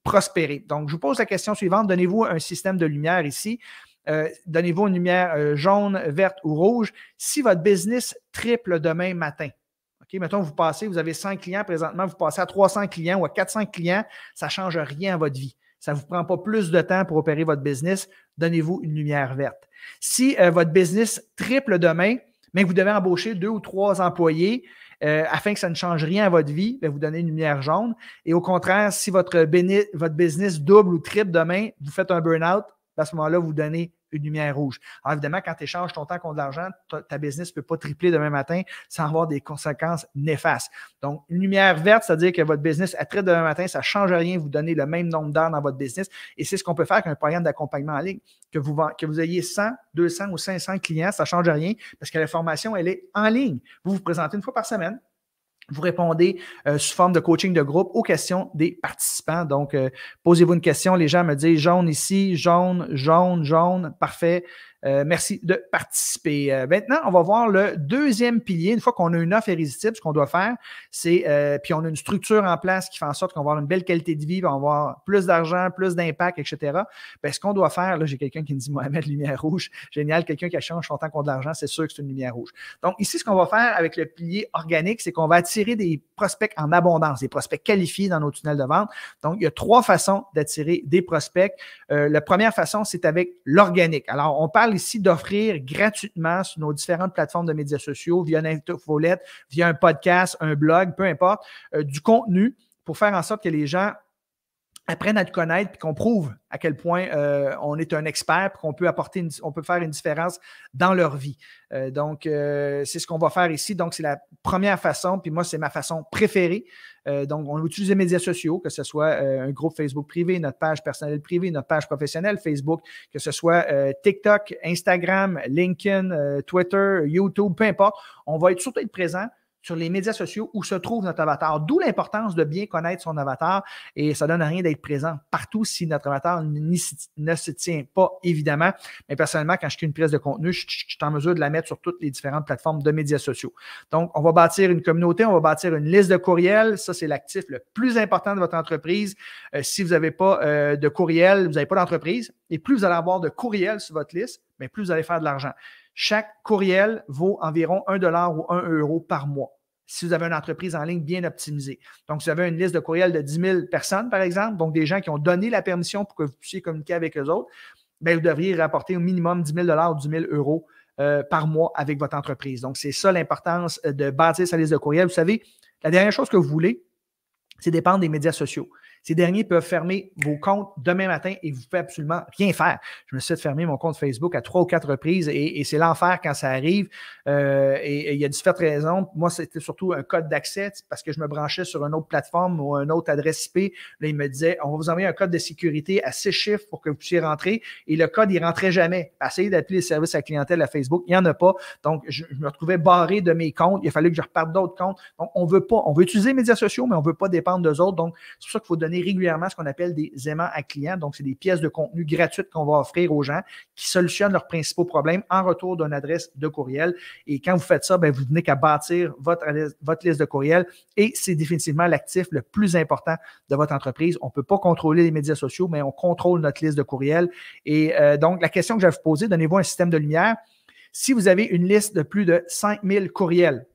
prospérer. Donc, je vous pose la question suivante. Donnez-vous un système de lumière ici. donnez-vous une lumière jaune, verte ou rouge si votre business triple demain matin. OK, mettons, vous passez, vous avez 100 clients présentement, vous passez à 300 clients ou à 400 clients, ça ne change rien à votre vie. Ça ne vous prend pas plus de temps pour opérer votre business. Donnez-vous une lumière verte. Si euh, votre business triple demain, mais que vous devez embaucher deux ou trois employés euh, afin que ça ne change rien à votre vie, ben, vous donnez une lumière jaune. Et au contraire, si votre, votre business double ou triple demain, vous faites un burn-out, à ce moment-là, vous donnez une lumière rouge. Alors, évidemment, quand tu échanges ton temps contre de l'argent, ta business ne peut pas tripler demain matin sans avoir des conséquences néfastes. Donc, une lumière verte, c'est-à-dire que votre business à très demain matin, ça ne change rien, vous donnez le même nombre d'heures dans votre business. Et c'est ce qu'on peut faire avec un programme d'accompagnement en ligne. Que vous, que vous ayez 100, 200 ou 500 clients, ça ne change rien parce que la formation, elle est en ligne. Vous vous présentez une fois par semaine, vous répondez euh, sous forme de coaching de groupe aux questions des participants. Donc, euh, posez-vous une question. Les gens me disent jaune ici, jaune, jaune, jaune, parfait. Euh, merci de participer. Euh, maintenant, on va voir le deuxième pilier. Une fois qu'on a une offre irrésistible, ce qu'on doit faire, c'est, euh, puis on a une structure en place qui fait en sorte qu'on va avoir une belle qualité de vie, on va avoir plus d'argent, plus d'impact, etc. Ben, ce qu'on doit faire, là, j'ai quelqu'un qui me dit Mohamed, lumière rouge, génial, quelqu'un qui a changé son temps contre de l'argent, c'est sûr que c'est une lumière rouge. Donc, ici, ce qu'on va faire avec le pilier organique, c'est qu'on va attirer des prospects en abondance, des prospects qualifiés dans nos tunnels de vente. Donc, il y a trois façons d'attirer des prospects. la première façon, c'est avec l'organique. Alors, on parle ici d'offrir gratuitement sur nos différentes plateformes de médias sociaux, via une via un podcast, un blog, peu importe, euh, du contenu pour faire en sorte que les gens apprennent à te connaître puis qu'on prouve à quel point euh, on est un expert puis qu'on peut apporter on peut faire une différence dans leur vie. Euh, donc euh, c'est ce qu'on va faire ici. Donc c'est la première façon puis moi c'est ma façon préférée. donc on utilise les médias sociaux que ce soit un groupe Facebook privé, notre page personnelle privée, notre page professionnelle Facebook, que ce soit TikTok, Instagram, LinkedIn, Twitter, YouTube, peu importe. On va être surtout être présent sur les médias sociaux où se trouve notre avatar. D'où l'importance de bien connaître son avatar et ça donne à rien d'être présent partout si notre avatar ne se tient pas, évidemment. Mais personnellement, quand je crée une pièce de contenu, je, suis en mesure de la mettre sur toutes les différentes plateformes de médias sociaux. Donc, on va bâtir une communauté, on va bâtir une liste de courriels. Ça, c'est l'actif le plus important de votre entreprise. Euh, si vous n'avez pas euh, de courriel, vous n'avez pas d'entreprise. Et plus vous allez avoir de courriels sur votre liste, mais plus vous allez faire de l'argent. Chaque courriel vaut environ 1 dollar ou un euro par mois si vous avez une entreprise en ligne bien optimisée. Donc, si vous avez une liste de courriels de 10 000 personnes, par exemple, donc des gens qui ont donné la permission pour que vous puissiez communiquer avec eux autres, bien, vous devriez rapporter au minimum 10 000 ou 10 000 euros euh, par mois avec votre entreprise. Donc, c'est ça l'importance euh, de bâtir sa liste de courriels. Vous savez, la dernière chose que vous voulez, c'est dépendre des médias sociaux. Ces derniers peuvent fermer vos comptes demain matin et vous pouvez absolument rien faire. Je me suis fermé mon compte Facebook à trois ou quatre reprises et, c'est l'enfer quand ça arrive. Euh, et, il y a différentes raisons. Moi, c'était surtout un code d'accès parce que je me branchais sur une autre plateforme ou une autre adresse IP. Là, il me disait, on va vous envoyer un code de sécurité à six chiffres pour que vous puissiez rentrer. Et le code, il rentrait jamais. Essayez d'appeler les services à la clientèle à Facebook. Il n'y en a pas. Donc, je, me retrouvais barré de mes comptes. Il a fallu que je reparte d'autres comptes. Donc, on veut pas, on veut utiliser les médias sociaux, mais on veut pas dépendre d'eux autres. Donc, c'est pour ça qu'il faut donner régulièrement ce qu'on appelle des aimants à clients. Donc, c'est des pièces de contenu gratuites qu'on va offrir aux gens qui solutionnent leurs principaux problèmes en retour d'une adresse de courriel. Et quand vous faites ça, ben, vous venez qu'à bâtir votre, votre liste de courriel et c'est définitivement l'actif le plus important de votre entreprise. On ne peut pas contrôler les médias sociaux, mais on contrôle notre liste de courriel. Et euh, donc, la question que je vais vous poser, donnez-vous un système de lumière. Si vous avez une liste de plus de 5000 courriels,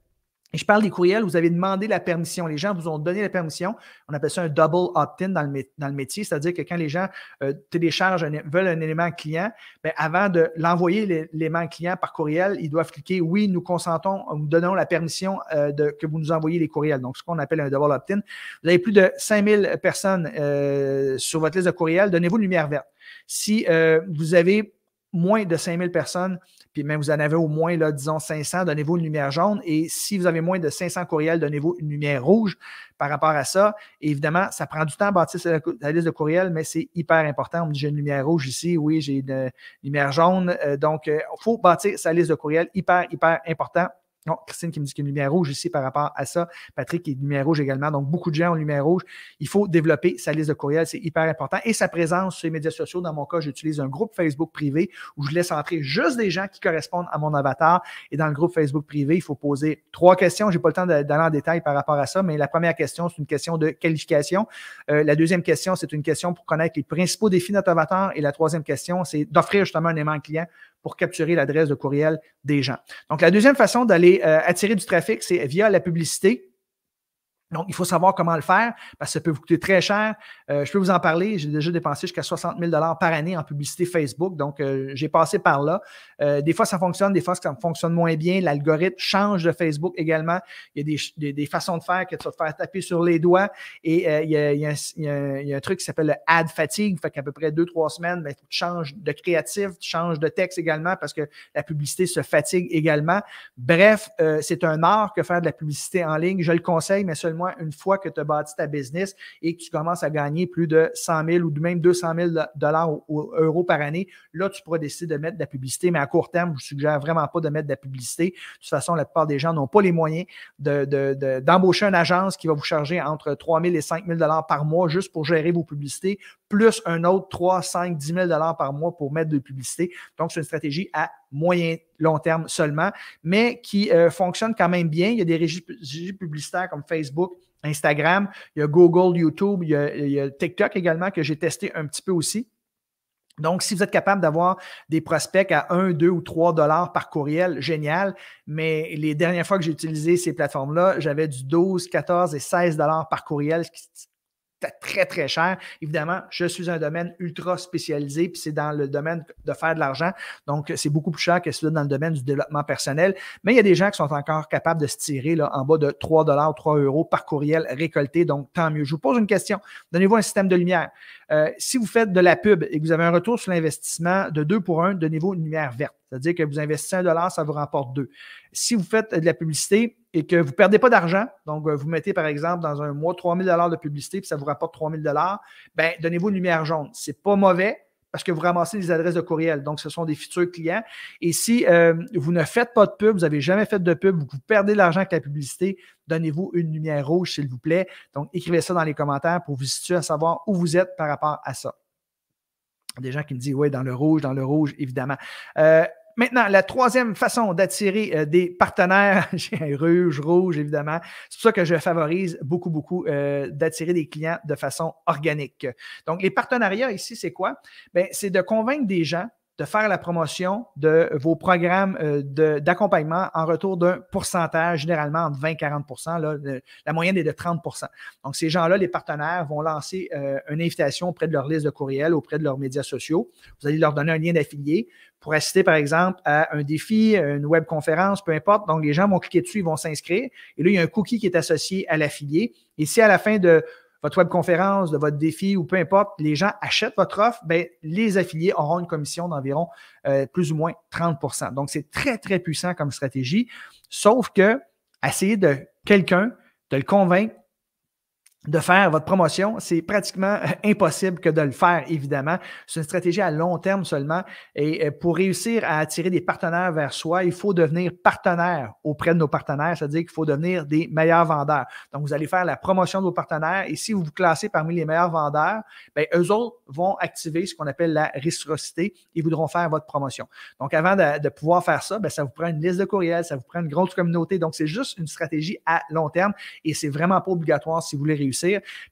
je parle des courriels, vous avez demandé la permission. Les gens vous ont donné la permission. On appelle ça un double opt-in dans le, dans le métier, c'est-à-dire que quand les gens euh, téléchargent, veulent un élément client, bien, avant de l'envoyer, l'élément client par courriel, ils doivent cliquer oui, nous consentons, euh, nous donnons la permission euh, que vous nous envoyez les courriels. Donc, ce qu'on appelle un double opt-in. Vous avez plus de 5000 personnes sur votre liste de courriels, donnez-vous une lumière verte. Si vous avez moins de 5000 personnes puis même vous en avez au moins, là, disons 500, donnez-vous une lumière jaune. Et si vous avez moins de 500 courriels, donnez-vous une lumière rouge par rapport à ça. évidemment, ça prend du temps à bâtir la, liste de courriels, mais c'est hyper important. On me dit, j'ai une lumière rouge ici, oui, j'ai une, lumière jaune. Euh, donc, il euh, faut bâtir sa liste de courriels, hyper, hyper important. Non, oh, Christine qui me dit qu'il y a une lumière rouge ici par rapport à ça. Patrick qui est une lumière rouge également. Donc, beaucoup de gens ont une lumière rouge. Il faut développer sa liste de courriels, c'est hyper important. Et sa présence sur les médias sociaux. Dans mon cas, j'utilise un groupe Facebook privé où je laisse entrer juste des gens qui correspondent à mon avatar. Et dans le groupe Facebook privé, il faut poser trois questions. J'ai pas le temps d'aller en détail par rapport à ça, mais la première question, c'est une question de qualification. Euh, la deuxième question, c'est une question pour connaître les principaux défis de notre avatar. Et la troisième question, c'est d'offrir justement un aimant client pour capturer l'adresse de courriel des gens. Donc, la deuxième façon d'aller euh, attirer du trafic, c'est via la publicité donc, il faut savoir comment le faire parce que ça peut vous coûter très cher. Euh, je peux vous en parler. J'ai déjà dépensé jusqu'à 60 000 par année en publicité Facebook. Donc, euh, j'ai passé par là. Euh, des fois, ça fonctionne. Des fois, ça fonctionne moins bien. L'algorithme change de Facebook également. Il y a des, des, façons de faire que tu vas te faire taper sur les doigts. Et il y, a, un, truc qui s'appelle le ad fatigue. Fait qu'à peu près deux, trois semaines, bien, tu changes de créatif, tu changes de texte également parce que la publicité se fatigue également. Bref, c'est un art que faire de la publicité en ligne. Je le conseille, mais seulement une fois que tu as bâti ta business et que tu commences à gagner plus de 100 000 ou même 200 000 dollars ou, euros par année, là, tu pourras décider de mettre de la publicité. Mais à court terme, je ne suggère vraiment pas de mettre de la publicité. De toute façon, la plupart des gens n'ont pas les moyens d'embaucher une agence qui va vous charger entre 3 000 et 5 000 dollars par mois juste pour gérer vos publicités, plus un autre 3, 5, 10 000 dollars par mois pour mettre de la publicité. Donc, c'est une stratégie à moyen long terme seulement, mais qui euh, fonctionne quand même bien. Il y a des régies, publicitaires comme Facebook, Instagram, il y a Google, YouTube, il y a, TikTok également que j'ai testé un petit peu aussi. Donc, si vous êtes capable d'avoir des prospects à 1, 2 ou 3 dollars par courriel, génial. Mais les dernières fois que j'ai utilisé ces plateformes-là, j'avais du 12, 14 et 16 dollars par courriel, très, très cher. Évidemment, je suis un domaine ultra spécialisé, puis c'est dans le domaine de faire de l'argent. Donc, c'est beaucoup plus cher que celui dans le domaine du développement personnel. Mais il y a des gens qui sont encore capables de se tirer là, en bas de 3 3 euros par courriel récolté. Donc, tant mieux. Je vous pose une question. Donnez-vous un système de lumière. Euh, si vous faites de la pub et que vous avez un retour sur l'investissement de 2 pour 1 donnez-vous une lumière verte, c'est-à-dire que vous investissez un dollar, ça vous rapporte 2. Si vous faites de la publicité et que vous ne perdez pas d'argent, donc euh, vous mettez par exemple dans un mois 3 dollars de publicité puis ça vous rapporte 3 000 ben, donnez-vous une lumière jaune, c'est pas mauvais, parce que vous ramassez les adresses de courriel. Donc, ce sont des futurs clients. Et si euh, vous ne faites pas de pub, vous n'avez jamais fait de pub, vous perdez de l'argent avec la publicité, donnez-vous une lumière rouge, s'il vous plaît. Donc, écrivez ça dans les commentaires pour vous situer à savoir où vous êtes par rapport à ça. Des gens qui me disent, oui, dans le rouge, dans le rouge, évidemment. Euh, Maintenant, la troisième façon d'attirer euh, des partenaires, j'ai un rouge, rouge, évidemment. C'est pour ça que je favorise beaucoup, beaucoup euh, d'attirer des clients de façon organique. Donc, les partenariats ici, c'est quoi? Ben, c'est de convaincre des gens de faire la promotion de vos programmes euh, d'accompagnement en retour d'un pourcentage, généralement entre 20 40 là, La moyenne est de 30 Donc, ces gens-là, les partenaires, vont lancer euh, une invitation auprès de leur liste de courriels, auprès de leurs médias sociaux. Vous allez leur donner un lien d'affilié pour assister, par exemple, à un défi, une webconférence, peu importe. Donc, les gens vont cliquer dessus, ils vont s'inscrire. Et là, il y a un cookie qui est associé à l'affilié. Et si à la fin de, votre webconférence, de votre défi ou peu importe, les gens achètent votre offre, ben les affiliés auront une commission d'environ euh, plus ou moins 30 Donc, c'est très, très puissant comme stratégie, sauf que essayer de quelqu'un, de le convaincre de faire votre promotion, c'est pratiquement euh, impossible que de le faire, évidemment. C'est une stratégie à long terme seulement. Et euh, pour réussir à attirer des partenaires vers soi, il faut devenir partenaire auprès de nos partenaires, c'est-à-dire qu'il faut devenir des meilleurs vendeurs. Donc, vous allez faire la promotion de vos partenaires et si vous vous classez parmi les meilleurs vendeurs, bien, eux autres vont activer ce qu'on appelle la réciprocité et voudront faire votre promotion. Donc, avant de, pouvoir faire ça, bien, ça vous prend une liste de courriels, ça vous prend une grosse communauté. Donc, c'est juste une stratégie à long terme et c'est vraiment pas obligatoire si vous voulez réussir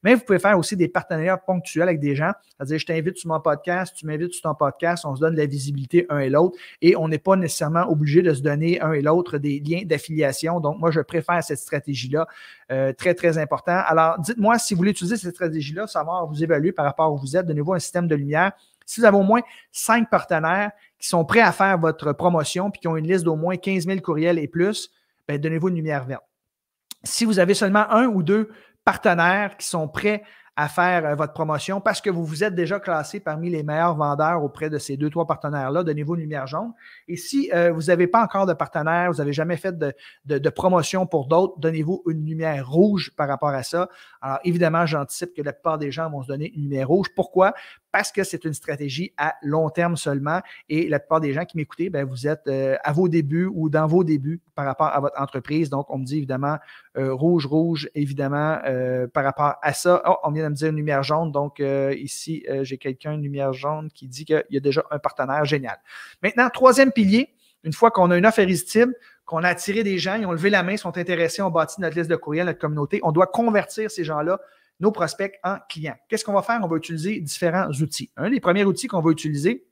mais vous pouvez faire aussi des partenariats ponctuels avec des gens. C'est-à-dire, je t'invite sur mon podcast, tu m'invites sur ton podcast, on se donne de la visibilité un et l'autre. Et on n'est pas nécessairement obligé de se donner un et l'autre des liens d'affiliation. Donc, moi, je préfère cette stratégie-là. Euh, très, très important. Alors, dites-moi si vous voulez utiliser cette stratégie-là, savoir vous évaluer par rapport où vous êtes. Donnez-vous un système de lumière. Si vous avez au moins cinq partenaires qui sont prêts à faire votre promotion puis qui ont une liste d'au moins 15 000 courriels et plus, ben, donnez-vous une lumière verte. Si vous avez seulement un ou deux partenaires qui sont prêts à faire euh, votre promotion parce que vous vous êtes déjà classé parmi les meilleurs vendeurs auprès de ces deux, trois partenaires-là de niveau lumière jaune. Et si euh, vous n'avez pas encore de partenaire, vous n'avez jamais fait de, de promotion pour d'autres, donnez-vous une lumière rouge par rapport à ça. Alors évidemment, j'anticipe que la plupart des gens vont se donner une lumière rouge. Pourquoi? parce que c'est une stratégie à long terme seulement. Et la plupart des gens qui m'écoutaient, ben, vous êtes euh, à vos débuts ou dans vos débuts par rapport à votre entreprise. Donc, on me dit évidemment euh, rouge, rouge, évidemment, euh, par rapport à ça. Oh, on vient de me dire une lumière jaune. Donc, ici, j'ai quelqu'un, une lumière jaune, qui dit qu'il y a déjà un partenaire génial. Maintenant, troisième pilier, une fois qu'on a une offre irrésistible, qu'on a attiré des gens, ils ont levé la main, ils sont intéressés, on bâti notre liste de courriel, notre communauté, on doit convertir ces gens-là nos prospects en clients. Qu'est-ce qu'on va faire? On va utiliser différents outils. Un des premiers outils qu'on va utiliser,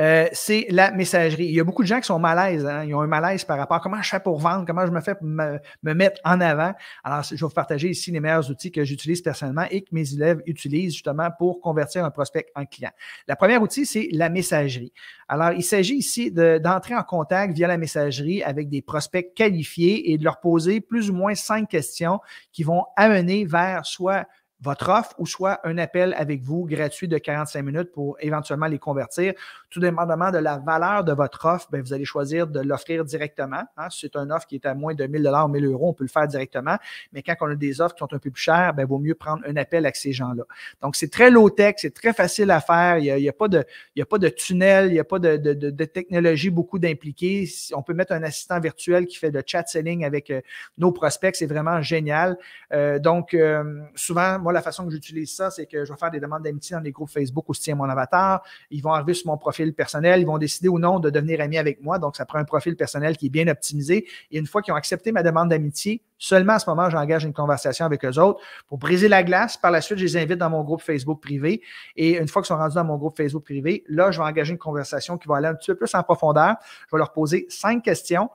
euh, c'est la messagerie. Il y a beaucoup de gens qui sont malaises. Hein. Ils ont un malaise par rapport à comment je fais pour vendre, comment je me fais pour me, mettre en avant. Alors, je vais vous partager ici les meilleurs outils que j'utilise personnellement et que mes élèves utilisent justement pour convertir un prospect en client. La première outil, c'est la messagerie. Alors, il s'agit ici d'entrer en contact via la messagerie avec des prospects qualifiés et de leur poser plus ou moins cinq questions qui vont amener vers soit votre offre ou soit un appel avec vous gratuit de 45 minutes pour éventuellement les convertir. Tout dépendamment de la valeur de votre offre, ben, vous allez choisir de l'offrir directement. Hein. Si c'est une offre qui est à moins de 1000 dollars ou 1000 euros, on peut le faire directement. Mais quand on a des offres qui sont un peu plus chères, il ben, vaut mieux prendre un appel avec ces gens-là. Donc, c'est très low-tech, c'est très facile à faire. Il n'y a, pas de, a pas de tunnel, il n'y a pas de, de, de, technologie beaucoup d'impliqués. On peut mettre un assistant virtuel qui fait de chat selling avec euh, nos prospects. C'est vraiment génial. Euh, donc, euh, souvent, moi, la façon que j'utilise ça, c'est que je vais faire des demandes d'amitié dans les groupes Facebook où se mon avatar. Ils vont arriver sur mon profil personnel. Ils vont décider ou non de devenir amis avec moi. Donc, ça prend un profil personnel qui est bien optimisé. Et une fois qu'ils ont accepté ma demande d'amitié, seulement à ce moment, j'engage une conversation avec eux autres pour briser la glace. Par la suite, je les invite dans mon groupe Facebook privé. Et une fois qu'ils sont rendus dans mon groupe Facebook privé, là, je vais engager une conversation qui va aller un petit peu plus en profondeur. Je vais leur poser cinq questions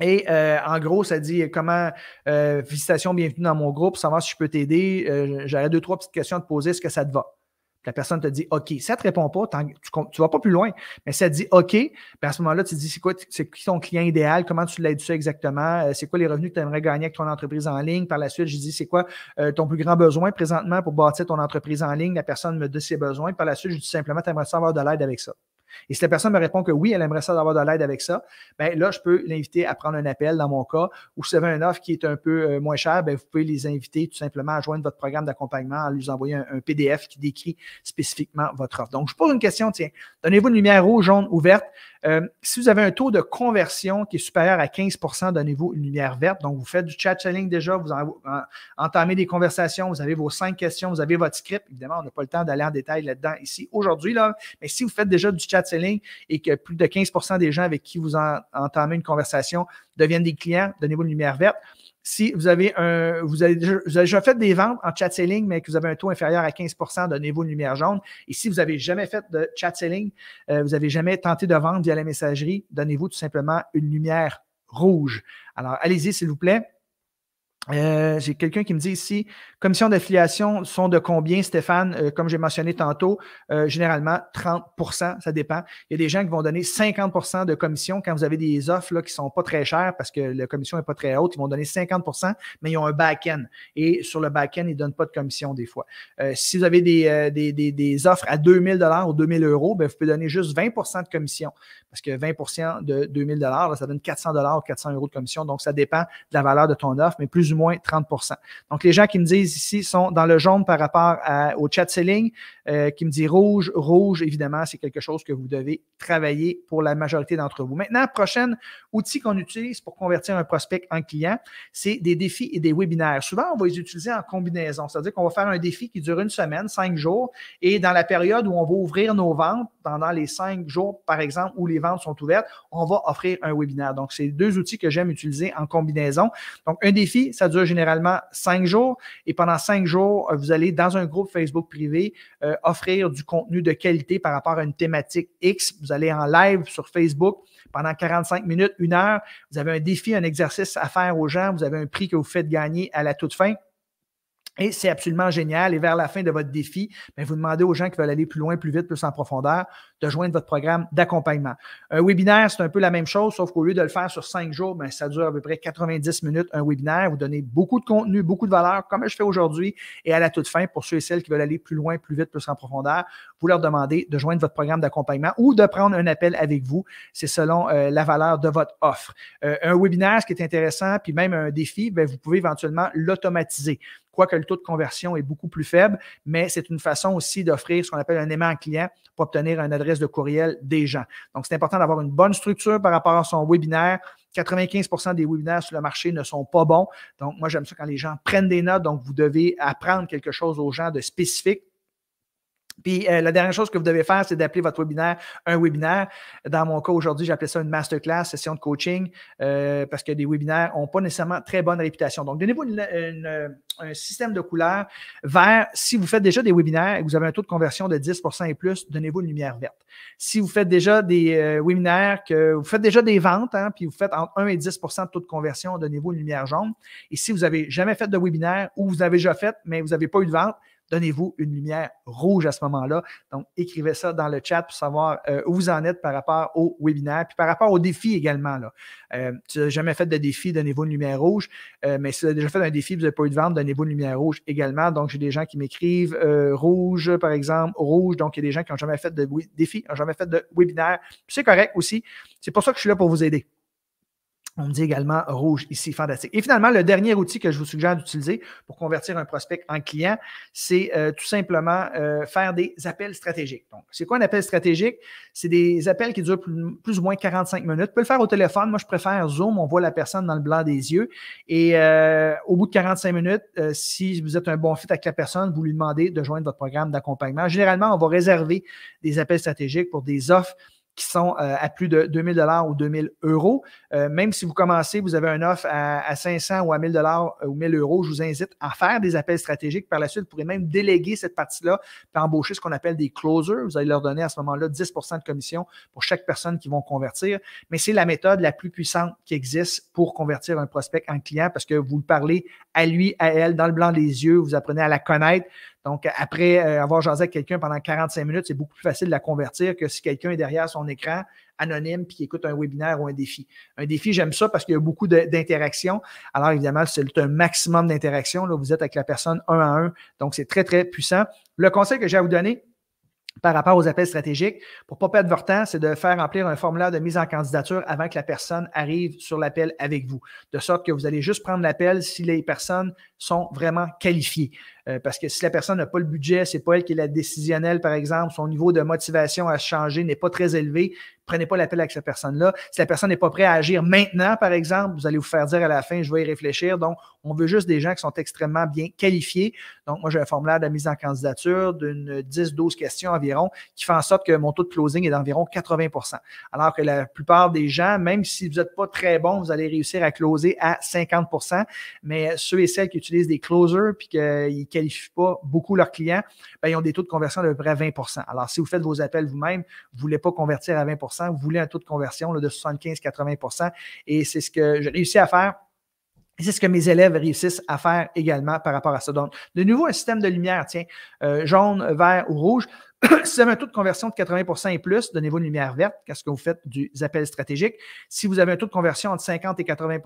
et euh, en gros, ça dit comment euh, félicitations, bienvenue dans mon groupe, savoir si je peux t'aider. Euh, J'aurais deux, trois petites questions à te poser, est-ce que ça te va? La personne te dit OK. Ça ne te répond pas, tu ne vas pas plus loin. Mais ça te dit OK, ben, à ce moment-là, tu te dis c'est quoi c'est qui ton client idéal, comment tu l'aides ça exactement, euh, c'est quoi les revenus que tu aimerais gagner avec ton entreprise en ligne. Par la suite, je dis c'est quoi euh, ton plus grand besoin présentement pour bâtir ton entreprise en ligne. La personne me dit ses besoins. Par la suite, je dis simplement, tu aimerais savoir de l'aide avec ça. Et si la personne me répond que oui, elle aimerait ça d'avoir de l'aide avec ça, bien là, je peux l'inviter à prendre un appel dans mon cas. Ou si vous avez une offre qui est un peu euh, moins chère, bien, vous pouvez les inviter tout simplement à joindre votre programme d'accompagnement à lui envoyer un, PDF qui décrit spécifiquement votre offre. Donc, je pose une question, tiens, donnez-vous une lumière rouge, jaune, ouverte. Euh, si vous avez un taux de conversion qui est supérieur à 15 donnez-vous une lumière verte. Donc, vous faites du chat selling déjà, vous entamez des conversations, vous avez vos cinq questions, vous avez votre script. Évidemment, on n'a pas le temps d'aller en détail là-dedans ici aujourd'hui, là, mais si vous faites déjà du chat selling et que plus de 15 des gens avec qui vous entamez une conversation deviennent des clients, donnez-vous une lumière verte. Si vous avez un, vous avez, déjà, fait des ventes en chat selling, mais que vous avez un taux inférieur à 15 donnez-vous une lumière jaune. Et si vous n'avez jamais fait de chat selling, euh, vous n'avez jamais tenté de vendre via la messagerie, donnez-vous tout simplement une lumière rouge. Alors, allez-y, s'il vous plaît. Euh, j'ai quelqu'un qui me dit ici, commission d'affiliation sont de combien, Stéphane? Euh, comme j'ai mentionné tantôt, euh, généralement 30 ça dépend. Il y a des gens qui vont donner 50 de commission quand vous avez des offres là, qui ne sont pas très chères parce que la commission n'est pas très haute. Ils vont donner 50 mais ils ont un back-end. Et sur le back-end, ils ne donnent pas de commission des fois. si vous avez des, des, des, offres à 2000 ou 2000 euros, ben, vous pouvez donner juste 20 de commission parce que 20 de 2000 là, ça donne 400 ou 400 euros de commission. Donc, ça dépend de la valeur de ton offre, mais plus moins 30 Donc, les gens qui me disent ici sont dans le jaune par rapport au chat selling, euh, qui me dit rouge. Rouge, évidemment, c'est quelque chose que vous devez travailler pour la majorité d'entre vous. Maintenant, prochain outil qu'on utilise pour convertir un prospect en client, c'est des défis et des webinaires. Souvent, on va les utiliser en combinaison, c'est-à-dire qu'on va faire un défi qui dure une semaine, cinq jours, et dans la période où on va ouvrir nos ventes, pendant les cinq jours, par exemple, où les ventes sont ouvertes, on va offrir un webinaire. Donc, c'est deux outils que j'aime utiliser en combinaison. Donc, un défi, ça dure généralement cinq jours. Et pendant cinq jours, euh, vous allez, dans un groupe Facebook privé, euh, offrir du contenu de qualité par rapport à une thématique X. Vous allez en live sur Facebook pendant 45 minutes, une heure. Vous avez un défi, un exercice à faire aux gens. Vous avez un prix que vous faites gagner à la toute fin. Et c'est absolument génial. Et vers la fin de votre défi, ben, vous demandez aux gens qui veulent aller plus loin, plus vite, plus en profondeur de joindre votre programme d'accompagnement. Un webinaire, c'est un peu la même chose, sauf qu'au lieu de le faire sur cinq jours, ben, ça dure à peu près 90 minutes, un webinaire. Vous donnez beaucoup de contenu, beaucoup de valeur, comme je fais aujourd'hui. Et à la toute fin, pour ceux et celles qui veulent aller plus loin, plus vite, plus en profondeur, vous leur demandez de joindre votre programme d'accompagnement ou de prendre un appel avec vous. C'est selon euh, la valeur de votre offre. Euh, un webinaire, ce qui est intéressant, puis même un défi, ben, vous pouvez éventuellement l'automatiser quoique le taux de conversion est beaucoup plus faible, mais c'est une façon aussi d'offrir ce qu'on appelle un aimant client pour obtenir un adresse de courriel des gens. Donc, c'est important d'avoir une bonne structure par rapport à son webinaire. 95 des webinaires sur le marché ne sont pas bons. Donc, moi, j'aime ça quand les gens prennent des notes. Donc, vous devez apprendre quelque chose aux gens de spécifique puis euh, la dernière chose que vous devez faire, c'est d'appeler votre webinaire un webinaire. Dans mon cas, aujourd'hui, j'appelais ça une masterclass, session de coaching, euh, parce que des webinaires n'ont pas nécessairement très bonne réputation. Donc, donnez-vous euh, un système de couleurs vert. Si vous faites déjà des webinaires et que vous avez un taux de conversion de 10 et plus, donnez-vous une lumière verte. Si vous faites déjà des webinaires, que vous faites déjà des ventes, hein, puis vous faites entre 1 et 10 de taux de conversion, donnez-vous une lumière jaune. Et si vous n'avez jamais fait de webinaire ou vous avez déjà fait, mais vous n'avez pas eu de vente, Donnez-vous une lumière rouge à ce moment-là. Donc, écrivez ça dans le chat pour savoir euh, où vous en êtes par rapport au webinaire, puis par rapport au défi également. Là. Euh, si vous n'avez jamais fait de défi, donnez-vous une lumière rouge. Euh, mais si vous avez déjà fait un défi, vous n'avez pas eu de vente, donnez-vous une lumière rouge également. Donc, j'ai des gens qui m'écrivent rouge, par exemple, rouge. Donc, il y a des gens qui n'ont jamais fait de défi, n'ont jamais fait de webinaire. C'est correct aussi. C'est pour ça que je suis là pour vous aider. On me dit également rouge ici, fantastique. Et finalement, le dernier outil que je vous suggère d'utiliser pour convertir un prospect en client, c'est euh, tout simplement euh, faire des appels stratégiques. Donc, c'est quoi un appel stratégique? C'est des appels qui durent plus, ou moins 45 minutes. On peut le faire au téléphone. Moi, je préfère Zoom. On voit la personne dans le blanc des yeux. Et euh, au bout de 45 minutes, si vous êtes un bon fit avec la personne, vous lui demandez de joindre votre programme d'accompagnement. Généralement, on va réserver des appels stratégiques pour des offres qui sont euh, à plus de 2000 dollars ou 2000 euros. Euh, même si vous commencez, vous avez un offre à, 500 ou à 1000 dollars euh, ou 1000 euros, je vous invite à faire des appels stratégiques. Par la suite, vous pourrez même déléguer cette partie-là et embaucher ce qu'on appelle des closers. Vous allez leur donner à ce moment-là 10 de commission pour chaque personne qui vont convertir. Mais c'est la méthode la plus puissante qui existe pour convertir un prospect en client parce que vous le parlez à lui, à elle, dans le blanc des yeux, vous apprenez à la connaître. Donc, après euh, avoir jasé avec quelqu'un pendant 45 minutes, c'est beaucoup plus facile de la convertir que si quelqu'un est derrière son écran, anonyme, puis qui écoute un webinaire ou un défi. Un défi, j'aime ça parce qu'il y a beaucoup d'interactions. Alors, évidemment, c'est un maximum d'interactions. Vous êtes avec la personne un à un. Donc, c'est très, très puissant. Le conseil que j'ai à vous donner, par rapport aux appels stratégiques, pour ne pas perdre votre temps, c'est de faire remplir un formulaire de mise en candidature avant que la personne arrive sur l'appel avec vous, de sorte que vous allez juste prendre l'appel si les personnes sont vraiment qualifiées. Euh, parce que si la personne n'a pas le budget, c'est pas elle qui est la décisionnelle, par exemple, son niveau de motivation à changer n'est pas très élevé, prenez pas l'appel avec cette personne-là. Si la personne n'est pas prête à agir maintenant, par exemple, vous allez vous faire dire à la fin, je vais y réfléchir. Donc, on veut juste des gens qui sont extrêmement bien qualifiés. Donc, moi, j'ai un formulaire de mise en candidature d'une 10-12 questions environ qui fait en sorte que mon taux de closing est d'environ 80 Alors que la plupart des gens, même si vous n'êtes pas très bon, vous allez réussir à closer à 50 Mais ceux et celles qui utilisent des closers puis qualifient pas beaucoup leurs clients, ben, ils ont des taux de conversion d'à peu près 20 Alors, si vous faites vos appels vous-même, vous ne voulez pas convertir à 20 vous voulez un taux de conversion de 75-80 Et c'est ce que j'ai réussi à faire c'est ce que mes élèves réussissent à faire également par rapport à ça. Donc, de nouveau, un système de lumière, tiens, euh, jaune, vert ou rouge. si vous avez un taux de conversion de 80 et plus, donnez-vous une lumière verte, qu'est-ce que vous faites des appels stratégiques. Si vous avez un taux de conversion entre 50 et 80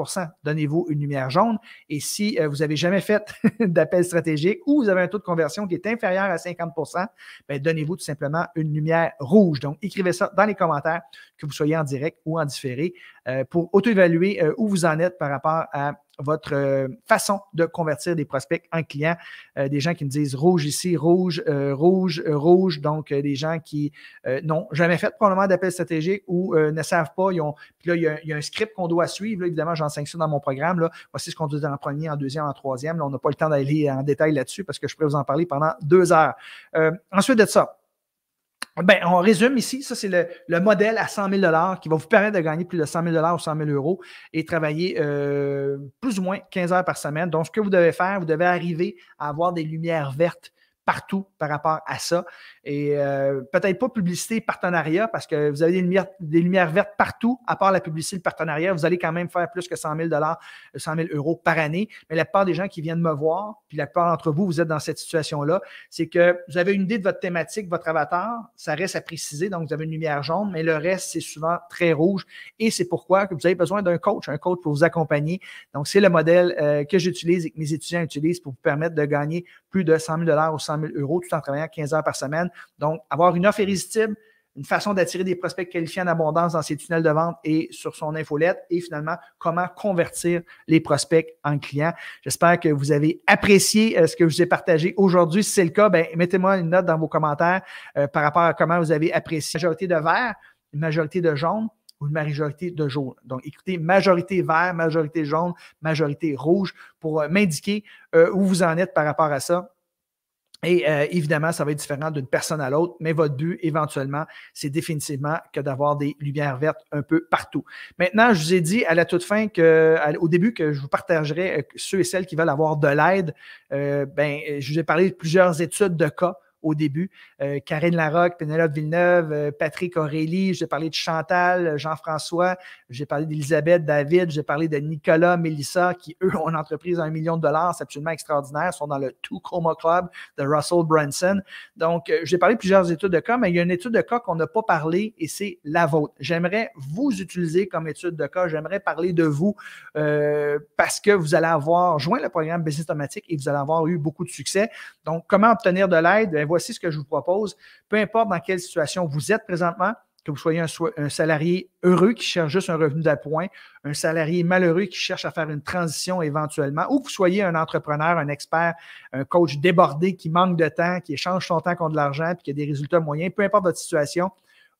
donnez-vous une lumière jaune. Et si euh, vous n'avez jamais fait d'appel stratégique ou vous avez un taux de conversion qui est inférieur à 50 ben, donnez-vous tout simplement une lumière rouge. Donc, écrivez ça dans les commentaires, que vous soyez en direct ou en différé. Euh, pour auto-évaluer euh, où vous en êtes par rapport à votre euh, façon de convertir des prospects en clients. des gens qui me disent rouge ici, rouge, rouge, rouge. Donc, des gens qui n'ont jamais fait probablement d'appel stratégique ou ne savent pas. puis là, il y, a, un script qu'on doit suivre. évidemment, j'enseigne ça dans mon programme. Là. Voici ce qu'on doit en premier, en deuxième, en troisième. Là, on n'a pas le temps d'aller en détail là-dessus parce que je pourrais vous en parler pendant deux heures. ensuite de ça, ben, on résume ici, ça c'est le, modèle à 100 000 qui va vous permettre de gagner plus de 100 000 ou 100 000 euros et travailler euh, plus ou moins 15 heures par semaine. Donc, ce que vous devez faire, vous devez arriver à avoir des lumières vertes partout par rapport à ça. Et euh, peut-être pas publicité, partenariat, parce que vous avez des lumières, vertes partout, à part la publicité, le partenariat, vous allez quand même faire plus que 100 000 100 000 euros par année. Mais la part des gens qui viennent me voir, puis la part d'entre vous, vous êtes dans cette situation-là, c'est que vous avez une idée de votre thématique, votre avatar, ça reste à préciser, donc vous avez une lumière jaune, mais le reste, c'est souvent très rouge. Et c'est pourquoi que vous avez besoin d'un coach, un coach pour vous accompagner. Donc, c'est le modèle euh, que j'utilise et que mes étudiants utilisent pour vous permettre de gagner plus de 100 000 ou 100 000 euros tout en travaillant 15 heures par semaine. Donc, avoir une offre irrésistible, une façon d'attirer des prospects qualifiés en abondance dans ses tunnels de vente et sur son infolette et finalement comment convertir les prospects en clients. J'espère que vous avez apprécié euh, ce que je vous ai partagé aujourd'hui. Si c'est le cas, ben, mettez-moi une note dans vos commentaires euh, par rapport à comment vous avez apprécié. la majorité de vert, une majorité de jaune ou une majorité de jaune. Donc, écoutez, majorité vert, majorité jaune, majorité rouge pour euh, m'indiquer où vous en êtes par rapport à ça. Et euh, évidemment, ça va être différent d'une personne à l'autre, mais votre but, éventuellement, c'est définitivement que d'avoir des lumières vertes un peu partout. Maintenant, je vous ai dit à la toute fin que, au début, que je vous partagerai euh, ceux et celles qui veulent avoir de l'aide. Euh, ben, je vous ai parlé de plusieurs études de cas au début. Euh, Karine Larocque, Pénélope Villeneuve, euh, Patrick Aurélie, j'ai parlé de Chantal, euh, Jean-François, j'ai parlé d'Elisabeth, David, j'ai parlé de Nicolas, Mélissa, qui eux ont une entreprise à un million de dollars, c'est absolument extraordinaire, ils sont dans le tout Club de Russell Branson. Donc, j'ai parlé de plusieurs études de cas, mais il y a une étude de cas qu'on n'a pas parlé et c'est la vôtre. J'aimerais vous utiliser comme étude de cas, j'aimerais parler de vous parce que vous allez avoir joint le programme Business Automatique et vous allez avoir eu beaucoup de succès. Donc, comment obtenir de l'aide? Ben, voici ce que je vous propose. Peu importe dans quelle situation vous êtes présentement, que vous soyez un, salarié heureux qui cherche juste un revenu d'appoint, un salarié malheureux qui cherche à faire une transition éventuellement, ou que vous soyez un entrepreneur, un expert, un coach débordé qui manque de temps, qui échange son temps contre de l'argent puis qui a des résultats moyens, peu importe votre situation,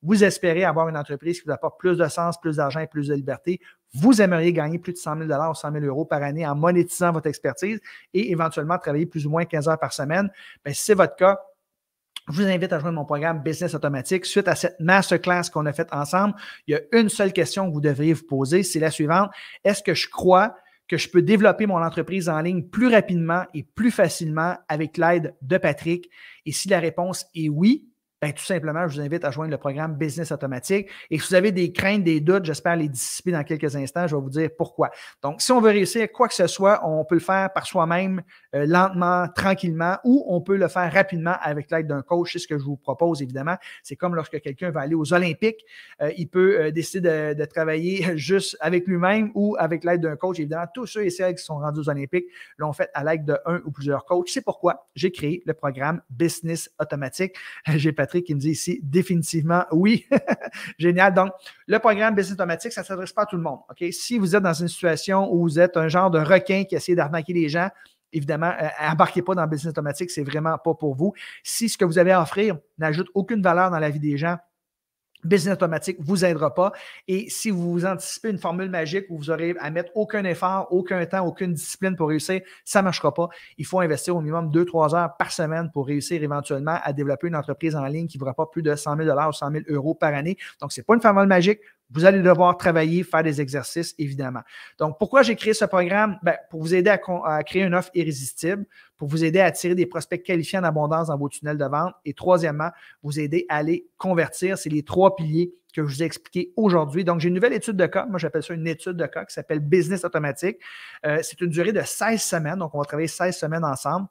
vous espérez avoir une entreprise qui vous apporte plus de sens, plus d'argent et plus de liberté. Vous aimeriez gagner plus de 100 000 ou 100 000 euros par année en monétisant votre expertise et éventuellement travailler plus ou moins 15 heures par semaine. Ben, si c'est votre cas, je vous invite à joindre mon programme Business Automatique. Suite à cette masterclass qu'on a faite ensemble, il y a une seule question que vous devriez vous poser, c'est la suivante. Est-ce que je crois que je peux développer mon entreprise en ligne plus rapidement et plus facilement avec l'aide de Patrick? Et si la réponse est oui, ben, tout simplement, je vous invite à joindre le programme Business Automatique. Et si vous avez des craintes, des doutes, j'espère les dissiper dans quelques instants. Je vais vous dire pourquoi. Donc, si on veut réussir quoi que ce soit, on peut le faire par soi-même, euh, lentement, tranquillement, ou on peut le faire rapidement avec l'aide d'un coach. C'est ce que je vous propose, évidemment. C'est comme lorsque quelqu'un va aller aux Olympiques, euh, il peut euh, décider de, travailler juste avec lui-même ou avec l'aide d'un coach. Évidemment, tous ceux et celles qui sont rendus aux Olympiques l'ont fait à l'aide d'un ou plusieurs coachs. C'est pourquoi j'ai créé le programme Business Automatique. J'ai Patrick qui me dit ici définitivement oui. Génial. Donc, le programme Business automatique, ça ne s'adresse pas à tout le monde. OK? Si vous êtes dans une situation où vous êtes un genre de requin qui essaie d'arnaquer les gens, évidemment, n'embarquez embarquez pas dans Business automatique, c'est vraiment pas pour vous. Si ce que vous avez à offrir n'ajoute aucune valeur dans la vie des gens, Business automatique vous aidera pas. Et si vous vous anticipez une formule magique où vous arrivez à mettre aucun effort, aucun temps, aucune discipline pour réussir, ça ne marchera pas. Il faut investir au minimum 2-3 heures par semaine pour réussir éventuellement à développer une entreprise en ligne qui vous pas plus de 100 000 ou 100 000 euros par année. Donc, ce n'est pas une formule magique, vous allez devoir travailler, faire des exercices, évidemment. Donc, pourquoi j'ai créé ce programme? Ben, pour vous aider à, créer une offre irrésistible, pour vous aider à attirer des prospects qualifiés en abondance dans vos tunnels de vente et troisièmement, vous aider à les convertir. C'est les trois piliers que je vous ai expliqués aujourd'hui. Donc, j'ai une nouvelle étude de cas. Moi, j'appelle ça une étude de cas qui s'appelle Business Automatique. Euh, c'est une durée de 16 semaines. Donc, on va travailler 16 semaines ensemble.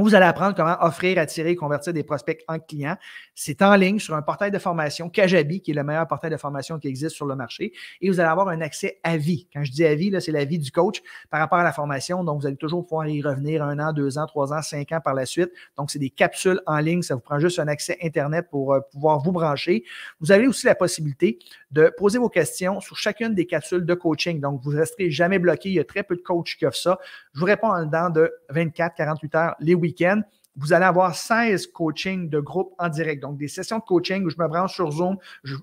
Vous allez apprendre comment offrir, attirer et convertir des prospects en clients. C'est en ligne sur un portail de formation, Kajabi, qui est le meilleur portail de formation qui existe sur le marché. Et vous allez avoir un accès à vie. Quand je dis à vie, c'est la vie du coach par rapport à la formation. Donc, vous allez toujours pouvoir y revenir un an, deux ans, trois ans, cinq ans par la suite. Donc, c'est des capsules en ligne. Ça vous prend juste un accès Internet pour euh, pouvoir vous brancher. Vous avez aussi la possibilité de poser vos questions sur chacune des capsules de coaching. Donc, vous ne resterez jamais bloqué. Il y a très peu de coachs qui offrent ça. Je vous réponds en dedans de 24, 48 heures, les week week-end, vous allez avoir 16 coachings de groupe en direct. Donc, des sessions de coaching où je me branche sur Zoom.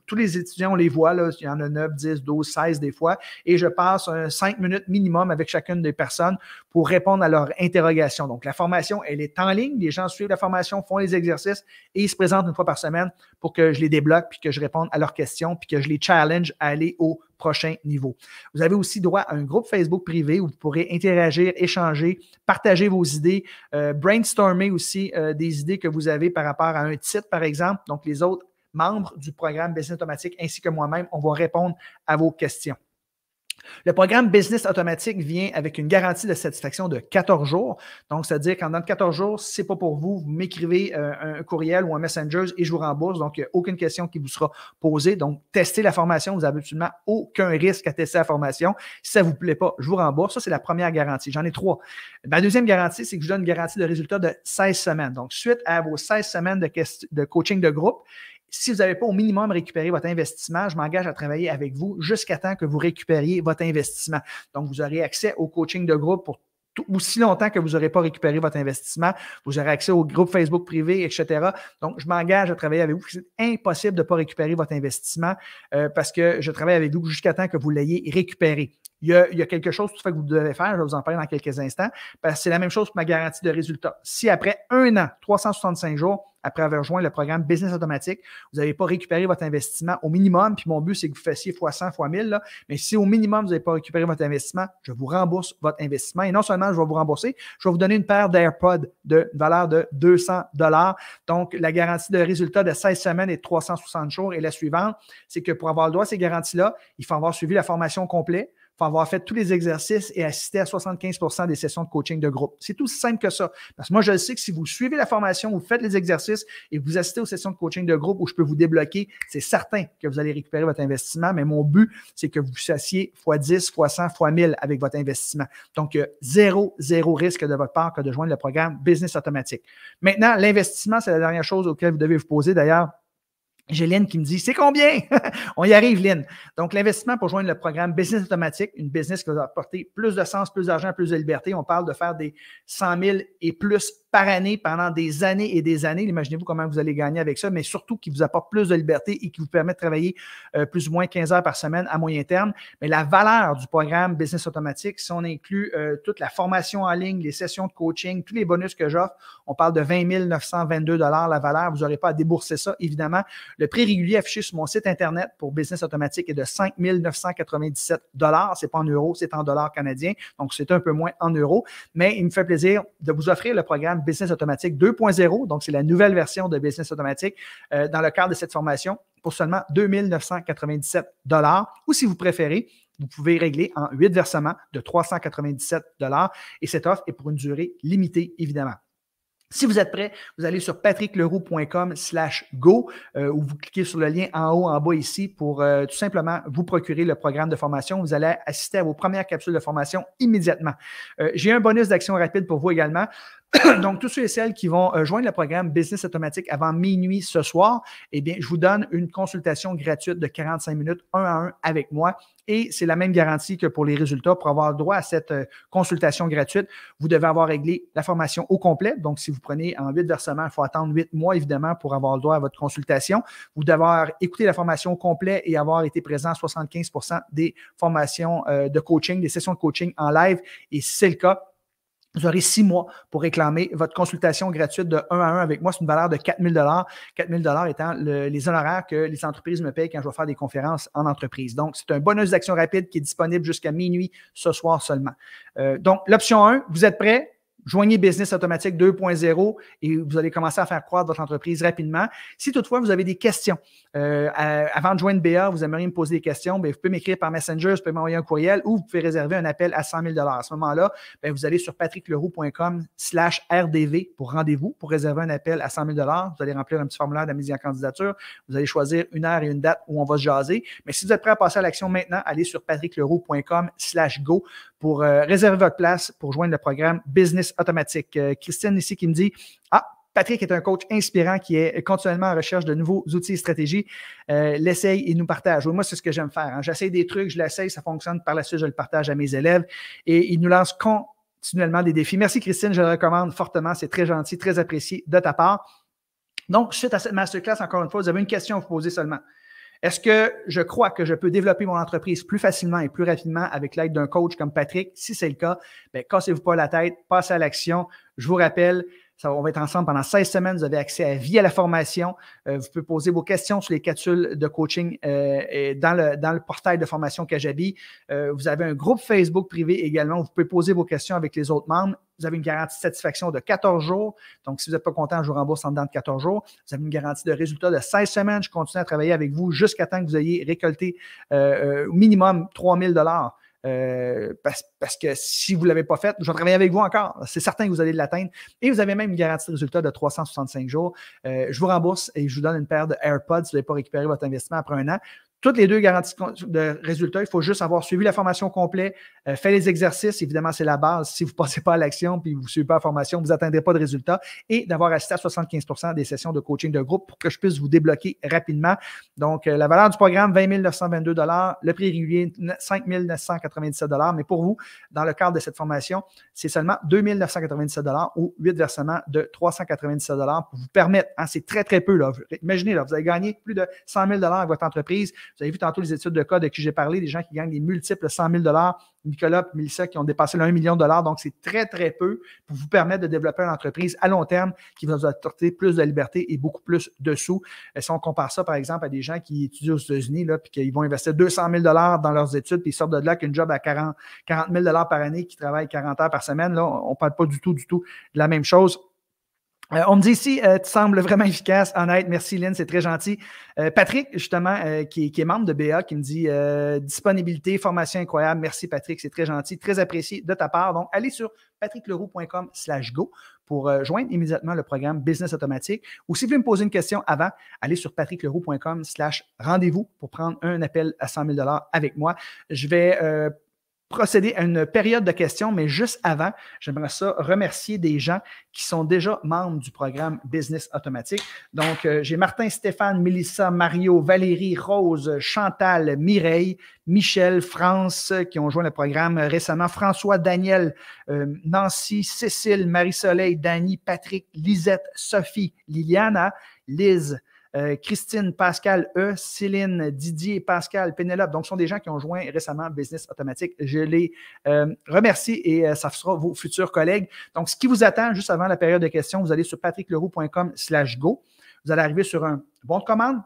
tous les étudiants, on les voit, là, il y en a 9, 10, 12, 16 des fois. Et je passe un euh, 5 minutes minimum avec chacune des personnes pour répondre à leurs interrogations. Donc, la formation, elle est en ligne. Les gens suivent la formation, font les exercices et ils se présentent une fois par semaine pour que je les débloque, puis que je réponde à leurs questions, puis que je les challenge à aller au prochain niveau. Vous avez aussi droit à un groupe Facebook privé où vous pourrez interagir, échanger, partager vos idées, euh, brainstormer aussi euh, des idées que vous avez par rapport à un titre, par exemple. Donc, les autres membres du programme Business Automatique ainsi que moi-même, on va répondre à vos questions. Le programme Business Automatique vient avec une garantie de satisfaction de 14 jours. Donc, c'est-à-dire qu'en dans 14 jours, si ce n'est pas pour vous, vous m'écrivez euh, un courriel ou un messenger et je vous rembourse. Donc, il n'y a aucune question qui vous sera posée. Donc, testez la formation. Vous n'avez absolument aucun risque à tester la formation. Si ça ne vous plaît pas, je vous rembourse. Ça, c'est la première garantie. J'en ai trois. Ma deuxième garantie, c'est que je donne une garantie de résultat de 16 semaines. Donc, suite à vos 16 semaines de coaching de groupe, si vous n'avez pas au minimum récupéré votre investissement, je m'engage à travailler avec vous jusqu'à temps que vous récupériez votre investissement. Donc, vous aurez accès au coaching de groupe pour aussi longtemps que vous n'aurez pas récupéré votre investissement, vous aurez accès au groupe Facebook privé, etc. Donc, je m'engage à travailler avec vous. C'est impossible de ne pas récupérer votre investissement euh, parce que je travaille avec vous jusqu'à temps que vous l'ayez récupéré. Il y, a, quelque chose tout fait que vous devez faire, je vais vous en parler dans quelques instants, parce que c'est la même chose pour ma garantie de résultat. Si après un an, 365 jours, après avoir rejoint le programme Business Automatique, vous n'avez pas récupéré votre investissement au minimum, puis mon but, c'est que vous fassiez x 100, x 1000, là, mais si au minimum, vous n'avez pas récupéré votre investissement, je vous rembourse votre investissement. Et non seulement je vais vous rembourser, je vais vous donner une paire d'AirPods de valeur de 200 Donc, la garantie de résultat de 16 semaines et de 360 jours et la suivante, c'est que pour avoir le droit à ces garanties-là, il faut avoir suivi la formation complète faut avoir fait tous les exercices et assister à 75 des sessions de coaching de groupe. C'est tout simple que ça. Parce que moi, je le sais que si vous suivez la formation, vous faites les exercices et vous assistez aux sessions de coaching de groupe où je peux vous débloquer, c'est certain que vous allez récupérer votre investissement. Mais mon but, c'est que vous sassiez x 10, x 100, x 1000 avec votre investissement. Donc, euh, zéro, zéro risque de votre part que de joindre le programme Business Automatique. Maintenant, l'investissement, c'est la dernière chose auquel vous devez vous poser. D'ailleurs, j'ai Lynn qui me dit C'est combien On y arrive, Lynn. Donc, l'investissement pour joindre le programme Business Automatique, une business qui va apporter plus de sens, plus d'argent, plus de liberté. On parle de faire des 100 000 et plus par année pendant des années et des années. Imaginez-vous comment vous allez gagner avec ça, mais surtout qui vous apporte plus de liberté et qui vous permet de travailler euh, plus ou moins 15 heures par semaine à moyen terme. Mais la valeur du programme Business Automatique, si on inclut euh, toute la formation en ligne, les sessions de coaching, tous les bonus que j'offre, on parle de 20 922 la valeur. Vous n'aurez pas à débourser ça, évidemment. Le prix régulier affiché sur mon site Internet pour Business Automatique est de 5 997 Ce n'est pas en euros, c'est en dollars canadiens. Donc, c'est un peu moins en euros. Mais il me fait plaisir de vous offrir le programme Business Automatique 2.0. Donc, c'est la nouvelle version de Business Automatique euh, dans le cadre de cette formation pour seulement 2997 ou si vous préférez, vous pouvez régler en huit versements de 397 et cette offre est pour une durée limitée, évidemment. Si vous êtes prêt, vous allez sur patrickleroux.com slash go euh, ou vous cliquez sur le lien en haut, en bas ici pour euh, tout simplement vous procurer le programme de formation. Vous allez assister à vos premières capsules de formation immédiatement. J'ai un bonus d'action rapide pour vous également. Donc, tous ceux et celles qui vont euh, joindre le programme Business Automatique avant minuit ce soir, eh bien, je vous donne une consultation gratuite de 45 minutes, un à un, avec moi. Et c'est la même garantie que pour les résultats. Pour avoir le droit à cette euh, consultation gratuite, vous devez avoir réglé la formation au complet. Donc, si vous prenez en huit versements, il faut attendre huit mois, évidemment, pour avoir le droit à votre consultation. Vous devez avoir écouté la formation au complet et avoir été présent à 75 des formations euh, de coaching, des sessions de coaching en live. Et si c'est le cas, vous aurez six mois pour réclamer votre consultation gratuite de 1 à 1 avec moi. C'est une valeur de 4 000 4 000 étant les honoraires que les entreprises me payent quand je vais faire des conférences en entreprise. Donc, c'est un bonus d'action rapide qui est disponible jusqu'à minuit ce soir seulement. Euh, donc, l'option 1, vous êtes prêt? joignez Business Automatique 2.0 et vous allez commencer à faire croître votre entreprise rapidement. Si toutefois, vous avez des questions, euh, avant de joindre BA, vous aimeriez me poser des questions, ben vous pouvez m'écrire par Messenger, vous pouvez m'envoyer un courriel ou vous pouvez réserver un appel à 100 000 À ce moment-là, ben, vous allez sur patrickleroux.com slash RDV pour rendez-vous, pour réserver un appel à 100 000 Vous allez remplir un petit formulaire mise en candidature. Vous allez choisir une heure et une date où on va se jaser. Mais si vous êtes prêt à passer à l'action maintenant, allez sur patrickleroux.com slash go pour euh, réserver votre place pour joindre le programme Business automatique. Euh, Christine ici qui me dit Ah, Patrick est un coach inspirant qui est continuellement en recherche de nouveaux outils et stratégies. Euh, l'essaye et nous partage. Moi, c'est ce que j'aime faire. Hein. J'essaye des trucs, je l'essaye, ça fonctionne. Par la suite, je le partage à mes élèves. Et il nous lance continuellement des défis. Merci, Christine. Je le recommande fortement. C'est très gentil, très apprécié de ta part. Donc, suite à cette masterclass, encore une fois, vous avez une question à vous poser seulement. Est-ce que je crois que je peux développer mon entreprise plus facilement et plus rapidement avec l'aide d'un coach comme Patrick? Si c'est le cas, ben, cassez-vous pas la tête, passez à l'action. Je vous rappelle, ça, on va être ensemble pendant 16 semaines. Vous avez accès à vie à la formation. Euh, vous pouvez poser vos questions sur les capsules de coaching euh, et dans, le, dans le portail de formation Kajabi. Euh, vous avez un groupe Facebook privé également. vous pouvez poser vos questions avec les autres membres vous avez une garantie de satisfaction de 14 jours. Donc, si vous n'êtes pas content, je vous rembourse en dedans de 14 jours. Vous avez une garantie de résultat de 16 semaines. Je continue à travailler avec vous jusqu'à temps que vous ayez récolté euh, euh, au minimum 3000 dollars. Euh, parce, que si vous ne l'avez pas fait, je vais travailler avec vous encore. C'est certain que vous allez l'atteindre. Et vous avez même une garantie de résultat de 365 jours. je vous rembourse et je vous donne une paire de AirPods si vous n'avez pas récupéré votre investissement après un an. Toutes les deux garanties de résultats, il faut juste avoir suivi la formation complète, euh, fait les exercices, évidemment, c'est la base. Si vous ne passez pas à l'action puis vous ne suivez pas la formation, vous n'atteindrez pas de résultats et d'avoir assisté à 75 des sessions de coaching de groupe pour que je puisse vous débloquer rapidement. Donc, euh, la valeur du programme, 20 922 le prix régulier, 5 997 mais pour vous, dans le cadre de cette formation, c'est seulement 2 997 ou 8 versements de 397 pour vous permettre, hein, c'est très, très peu, là. imaginez, là, vous avez gagné plus de 100 000 avec votre entreprise vous avez vu tantôt les études de cas de qui j'ai parlé, des gens qui gagnent des multiples 100 000 Nicolas et Melissa qui ont dépassé le 1 million de dollars. Donc, c'est très, très peu pour vous permettre de développer une entreprise à long terme qui va vous apporter plus de liberté et beaucoup plus de sous. Et euh, si on compare ça, par exemple, à des gens qui étudient aux États-Unis, puis qu'ils vont investir 200 000 dollars dans leurs études, puis ils sortent de là qu'une job à 40, 40 000 dollars par année, qui travaille 40 heures par semaine, là, on ne parle pas du tout, du tout de la même chose. Euh, on me dit ici, euh, tu sembles vraiment efficace, honnête. Merci, Lynn, c'est très gentil. Euh, Patrick, justement, euh, qui, est membre de BA, qui me dit disponibilité, formation incroyable. Merci, Patrick, c'est très gentil, très apprécié de ta part. Donc, allez sur patrickleroux.com/slash go pour joindre immédiatement le programme Business Automatique. Ou si vous voulez me poser une question avant, allez sur patrickleroux.com/slash rendez-vous pour prendre un appel à 100 000 avec moi. Je vais procéder à une période de questions, mais juste avant, j'aimerais ça remercier des gens qui sont déjà membres du programme Business Automatique. Donc, euh, j'ai Martin, Stéphane, Mélissa, Mario, Valérie, Rose, Chantal, Mireille, Michel, France, euh, qui ont joint le programme euh, récemment, François, Daniel, Nancy, Cécile, Marie-Soleil, Dany, Patrick, Lisette, Sophie, Liliana, Lise, euh, Christine, Pascal E, Céline, Didier, Pascal, Pénélope. Donc, ce sont des gens qui ont joint récemment Business Automatique. Je les euh, remercie et euh, ça sera vos futurs collègues. Donc, ce qui vous attend juste avant la période de questions, vous allez sur patrickleroux.com slash go. Vous allez arriver sur un bon de commande,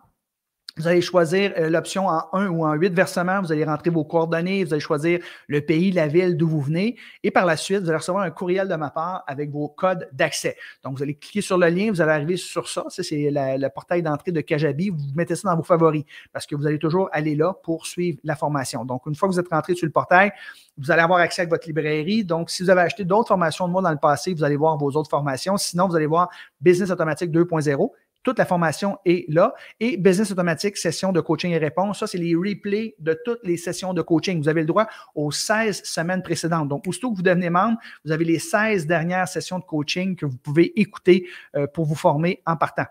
vous allez choisir euh, l'option en 1 ou en 8 versements. Vous allez rentrer vos coordonnées. Vous allez choisir le pays, la ville d'où vous venez. Et par la suite, vous allez recevoir un courriel de ma part avec vos codes d'accès. Donc, vous allez cliquer sur le lien. Vous allez arriver sur ça. Ça, c'est le portail d'entrée de Kajabi. Vous mettez ça dans vos favoris parce que vous allez toujours aller là pour suivre la formation. Donc, une fois que vous êtes rentré sur le portail, vous allez avoir accès à votre librairie. Donc, si vous avez acheté d'autres formations de moi dans le passé, vous allez voir vos autres formations. Sinon, vous allez voir Business Automatique 2.0 toute la formation est là. Et Business Automatique, session de coaching et réponse. Ça, c'est les replays de toutes les sessions de coaching. Vous avez le droit aux 16 semaines précédentes. Donc, aussitôt que vous devenez membre, vous avez les 16 dernières sessions de coaching que vous pouvez écouter euh, pour vous former en partant.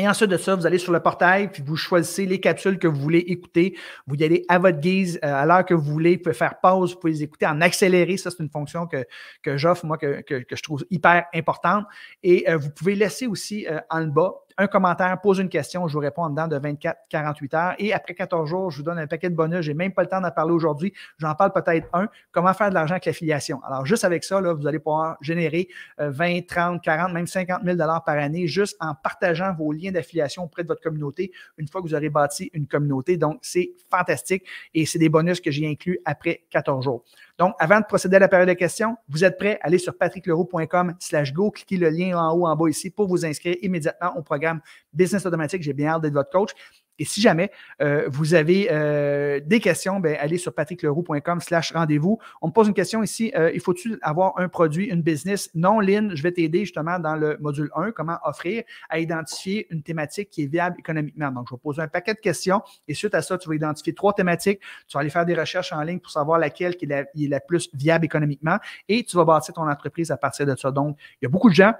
Et ensuite de ça, vous allez sur le portail, puis vous choisissez les capsules que vous voulez écouter. Vous y allez à votre guise, euh, à l'heure que vous voulez. Vous pouvez faire pause, vous pouvez les écouter en accéléré. Ça, c'est une fonction que, que j'offre, moi, que, que, je trouve hyper importante. Et euh, vous pouvez laisser aussi euh, en bas un commentaire, pose une question, je vous réponds en dedans de 24-48 heures. Et après 14 jours, je vous donne un paquet de bonus. J'ai même pas le temps d'en parler aujourd'hui. J'en parle peut-être un. Comment faire de l'argent avec l'affiliation? Alors, juste avec ça, là, vous allez pouvoir générer 20, 30, 40, même 50 000 dollars par année juste en partageant vos liens d'affiliation auprès de votre communauté une fois que vous aurez bâti une communauté. Donc, c'est fantastique et c'est des bonus que j'ai inclus après 14 jours. Donc, avant de procéder à la période de questions, vous êtes prêts, allez sur patrickleroux.com slash go, cliquez le lien en haut, en bas ici pour vous inscrire immédiatement au programme Business Automatique. J'ai bien hâte d'être votre coach. Et si jamais euh, vous avez euh, des questions, ben allez sur patrickleroux.com slash rendez-vous. On me pose une question ici. Euh, il faut-tu avoir un produit, une business? Non, line je vais t'aider justement dans le module 1, comment offrir à identifier une thématique qui est viable économiquement. Donc, je vais poser un paquet de questions et suite à ça, tu vas identifier trois thématiques. Tu vas aller faire des recherches en ligne pour savoir laquelle qui est la plus viable économiquement et tu vas bâtir ton entreprise à partir de ça. Donc, il y a beaucoup de gens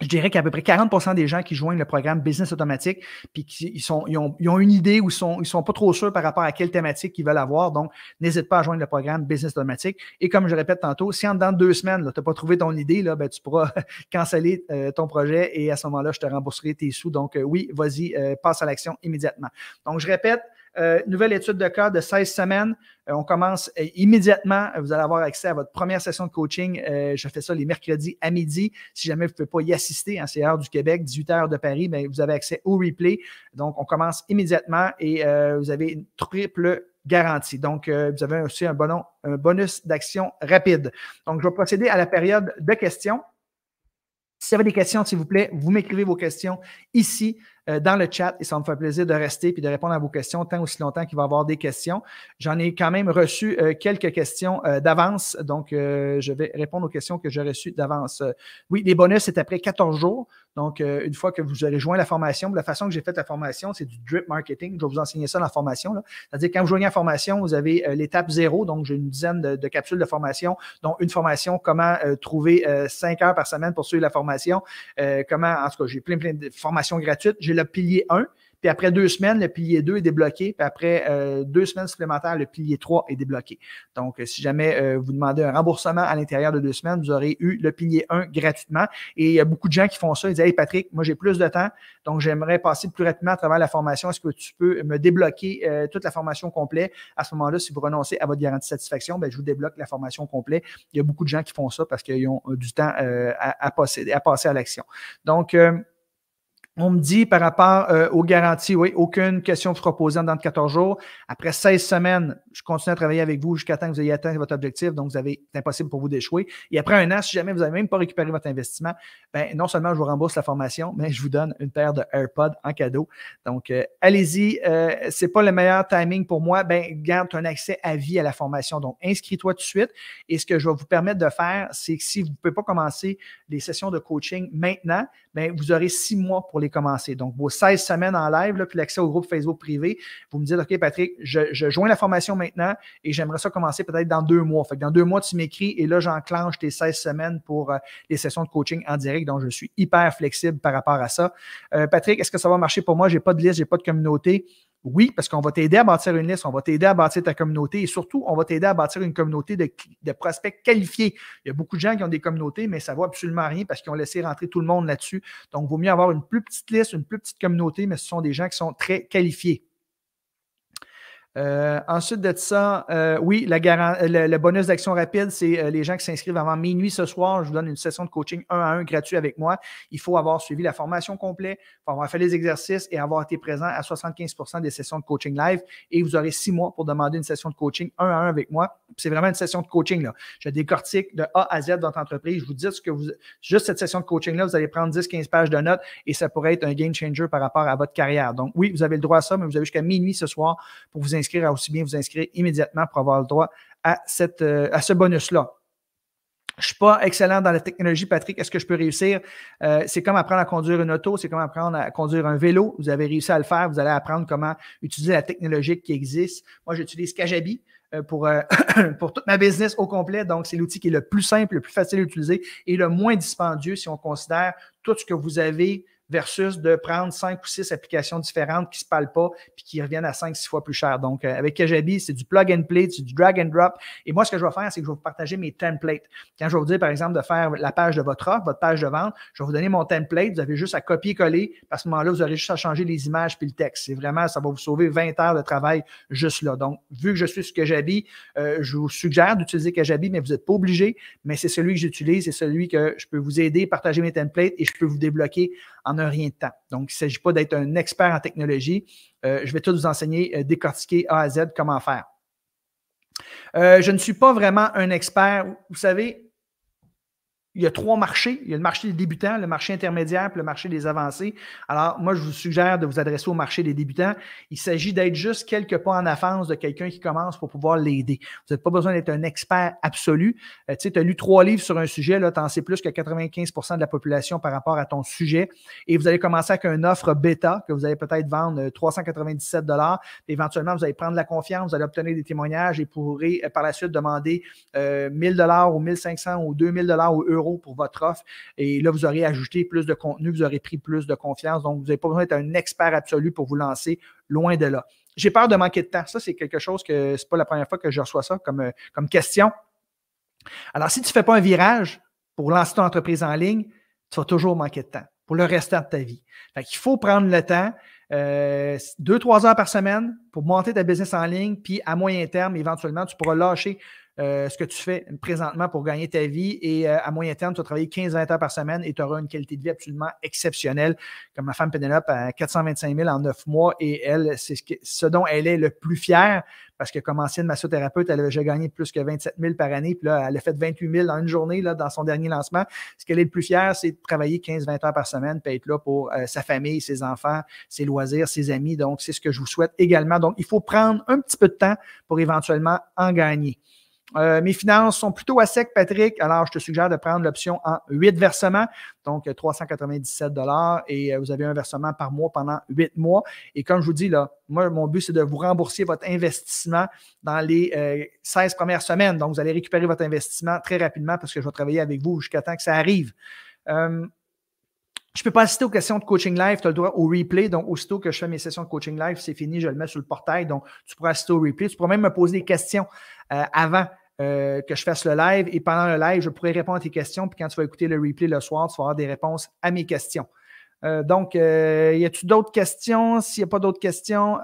je dirais qu'à peu près 40 des gens qui joignent le programme Business Automatique, puis qui, ils, sont, ont, ils ont, une idée ou sont, ils sont pas trop sûrs par rapport à quelle thématique ils veulent avoir. Donc, n'hésite pas à joindre le programme Business Automatique. Et comme je répète tantôt, si en dedans de deux semaines, tu n'as pas trouvé ton idée, là, ben, tu pourras canceller euh, ton projet et à ce moment-là, je te rembourserai tes sous. Donc, euh, oui, vas-y, euh, passe à l'action immédiatement. Donc, je répète, euh, nouvelle étude de cas de 16 semaines. Euh, on commence euh, immédiatement. Vous allez avoir accès à votre première session de coaching. je fais ça les mercredis à midi. Si jamais vous ne pouvez pas y assister, hein, c'est heure du Québec, 18 h de Paris, mais ben, vous avez accès au replay. Donc, on commence immédiatement et vous avez une triple garantie. Donc, vous avez aussi un, bon, un bonus d'action rapide. Donc, je vais procéder à la période de questions. Si vous avez des questions, s'il vous plaît, vous m'écrivez vos questions ici euh, dans le chat et ça me fait plaisir de rester puis de répondre à vos questions tant aussi longtemps qu'il va y avoir des questions. J'en ai quand même reçu euh, quelques questions euh, d'avance, donc je vais répondre aux questions que j'ai reçues d'avance. oui, les bonus, c'est après 14 jours. Donc, euh, une fois que vous aurez joint la formation, la façon que j'ai fait la formation, c'est du drip marketing. Je vais vous enseigner ça dans la formation. C'est-à-dire, quand vous joignez la formation, vous avez euh, l'étape zéro. Donc, j'ai une dizaine de, capsules de formation, dont une formation comment euh, trouver cinq heures par semaine pour suivre la formation. comment, en tout cas, j'ai plein, plein de formations gratuites. J'ai le pilier 1 puis après deux semaines, le pilier 2 est débloqué. Puis après euh, deux semaines supplémentaires, le pilier 3 est débloqué. Donc, euh, si jamais euh, vous demandez un remboursement à l'intérieur de deux semaines, vous aurez eu le pilier 1 gratuitement. Et il y a beaucoup de gens qui font ça. Ils disent Hey Patrick, moi j'ai plus de temps, donc j'aimerais passer plus rapidement à travers la formation. Est-ce que tu peux me débloquer toute la formation complète? À ce moment-là, si vous renoncez à votre garantie de satisfaction, bien, je vous débloque la formation complète. Il y a beaucoup de gens qui font ça parce qu'ils ont du temps à, à, passer, à passer à l'action. Donc, on me dit par rapport euh, aux garanties, oui, aucune question sera posée dans 14 jours. Après 16 semaines, je continue à travailler avec vous jusqu'à temps que vous ayez atteint votre objectif, donc vous avez, c'est impossible pour vous d'échouer. Et après un an, si jamais vous n'avez même pas récupéré votre investissement, ben, non seulement je vous rembourse la formation, mais je vous donne une paire de AirPods en cadeau. Donc, euh, allez-y, Ce euh, c'est pas le meilleur timing pour moi. Ben, garde un accès à vie à la formation. Donc, inscris-toi tout de suite. Et ce que je vais vous permettre de faire, c'est que si vous ne pouvez pas commencer les sessions de coaching maintenant, ben, vous aurez six mois pour les commencer. Donc, vos 16 semaines en live, puis l'accès au groupe Facebook privé, vous me dites, OK, Patrick, je, je joins la formation maintenant et j'aimerais ça commencer peut-être dans deux mois. Fait que dans deux mois, tu m'écris et là, j'enclenche tes 16 semaines pour euh, les sessions de coaching en direct. Donc, je suis hyper flexible par rapport à ça. Euh, Patrick, est-ce que ça va marcher pour moi? J'ai pas de liste, j'ai pas de communauté. Oui, parce qu'on va t'aider à bâtir une liste, on va t'aider à bâtir ta communauté et surtout, on va t'aider à bâtir une communauté de, prospects qualifiés. Il y a beaucoup de gens qui ont des communautés, mais ça ne vaut absolument rien parce qu'ils ont laissé rentrer tout le monde là-dessus. Donc, il vaut mieux avoir une plus petite liste, une plus petite communauté, mais ce sont des gens qui sont très qualifiés. Euh, ensuite de ça, euh, oui, la euh, le, le, bonus d'action rapide, c'est les gens qui s'inscrivent avant minuit ce soir. Je vous donne une session de coaching 1 à 1 gratuit avec moi. Il faut avoir suivi la formation complète, avoir fait les exercices et avoir été présent à 75 des sessions de coaching live. Et vous aurez six mois pour demander une session de coaching 1 à 1 avec moi. C'est vraiment une session de coaching. Là. Je décortique de A à Z votre entreprise. Je vous dis ce que vous. Juste cette session de coaching-là, vous allez prendre 10-15 pages de notes et ça pourrait être un game changer par rapport à votre carrière. Donc, oui, vous avez le droit à ça, mais vous avez jusqu'à minuit ce soir pour vous inscrire inscrire, à aussi bien vous inscrire immédiatement pour avoir le droit à, cette, euh, à ce bonus-là. Je ne suis pas excellent dans la technologie, Patrick. Est-ce que je peux réussir? Euh, c'est comme apprendre à conduire une auto, c'est comme apprendre à conduire un vélo. Vous avez réussi à le faire, vous allez apprendre comment utiliser la technologie qui existe. Moi, j'utilise Kajabi euh, pour, pour toute ma business au complet. Donc, c'est l'outil qui est le plus simple, le plus facile à utiliser et le moins dispendieux si on considère tout ce que vous avez versus de prendre cinq ou six applications différentes qui ne se parlent pas puis qui reviennent à cinq, six fois plus cher. Donc, euh, avec Kajabi, c'est du plug and play, c'est du drag and drop. Et moi, ce que je vais faire, c'est que je vais vous partager mes templates. Quand je vais vous dire, par exemple, de faire la page de votre offre, votre page de vente, je vais vous donner mon template. Vous avez juste à copier-coller. À ce moment-là, vous aurez juste à changer les images puis le texte. C'est vraiment, ça va vous sauver 20 heures de travail juste là. Donc, vu que je suis sur Kajabi, euh, je vous suggère d'utiliser Kajabi, mais vous n'êtes pas obligé. Mais c'est celui que j'utilise, c'est celui que je peux vous aider, partager mes templates et je peux vous débloquer en un rien de temps. Donc, il ne s'agit pas d'être un expert en technologie. Euh, je vais tout vous enseigner, euh, décortiquer A à Z comment faire. Euh, je ne suis pas vraiment un expert. Vous savez, il y a trois marchés. Il y a le marché des débutants, le marché intermédiaire, et le marché des avancés. Alors, moi, je vous suggère de vous adresser au marché des débutants. Il s'agit d'être juste quelques pas en avance de quelqu'un qui commence pour pouvoir l'aider. Vous n'avez pas besoin d'être un expert absolu. Euh, tu sais, tu as lu trois livres sur un sujet, là, tu en sais plus que 95 de la population par rapport à ton sujet. Et vous allez commencer avec une offre bêta que vous allez peut-être vendre 397 euh, Éventuellement, vous allez prendre la confiance, vous allez obtenir des témoignages et pourrez euh, par la suite demander 1000 1000 ou 1500 ou 2000 ou euros pour votre offre. Et là, vous aurez ajouté plus de contenu, vous aurez pris plus de confiance. Donc, vous n'avez pas besoin d'être un expert absolu pour vous lancer loin de là. J'ai peur de manquer de temps. Ça, c'est quelque chose que ce n'est pas la première fois que je reçois ça comme, euh, comme question. Alors, si tu ne fais pas un virage pour lancer ton entreprise en ligne, tu vas toujours manquer de temps pour le restant de ta vie. Il faut prendre le temps, euh, deux, trois heures par semaine pour monter ta business en ligne, puis à moyen terme, éventuellement, tu pourras lâcher euh, ce que tu fais présentement pour gagner ta vie. Et euh, à moyen terme, tu vas travailler 15-20 heures par semaine et tu auras une qualité de vie absolument exceptionnelle. Comme ma femme Penelope à 425 000 en 9 mois et elle, c'est ce, dont elle est le plus fière parce que comme ancienne massothérapeute, elle avait déjà gagné plus que 27 000 par année. Puis là, elle a fait 28 000 en une journée là, dans son dernier lancement. Ce qu'elle est le plus fière, c'est de travailler 15-20 heures par semaine puis être là pour euh, sa famille, ses enfants, ses loisirs, ses amis. Donc, c'est ce que je vous souhaite également. Donc, il faut prendre un petit peu de temps pour éventuellement en gagner. Euh, mes finances sont plutôt à sec, Patrick. Alors, je te suggère de prendre l'option en 8 versements, donc 397 euh, et euh, vous avez un versement par mois pendant huit mois. Et comme je vous dis, là, moi, mon but, c'est de vous rembourser votre investissement dans les 16 premières semaines. Donc, vous allez récupérer votre investissement très rapidement parce que je vais travailler avec vous jusqu'à temps que ça arrive. Euh, je ne peux pas assister aux questions de coaching live, tu as le droit au replay. Donc, aussitôt que je fais mes sessions de coaching live, c'est fini, je le mets sur le portail. Donc, tu pourras assister au replay. Tu pourras même me poser des questions avant euh, que je fasse le live et pendant le live, je pourrai répondre à tes questions. Puis quand tu vas écouter le replay le soir, tu vas avoir des réponses à mes questions. Euh, donc, euh, y a t d'autres questions? S'il n'y a pas d'autres questions,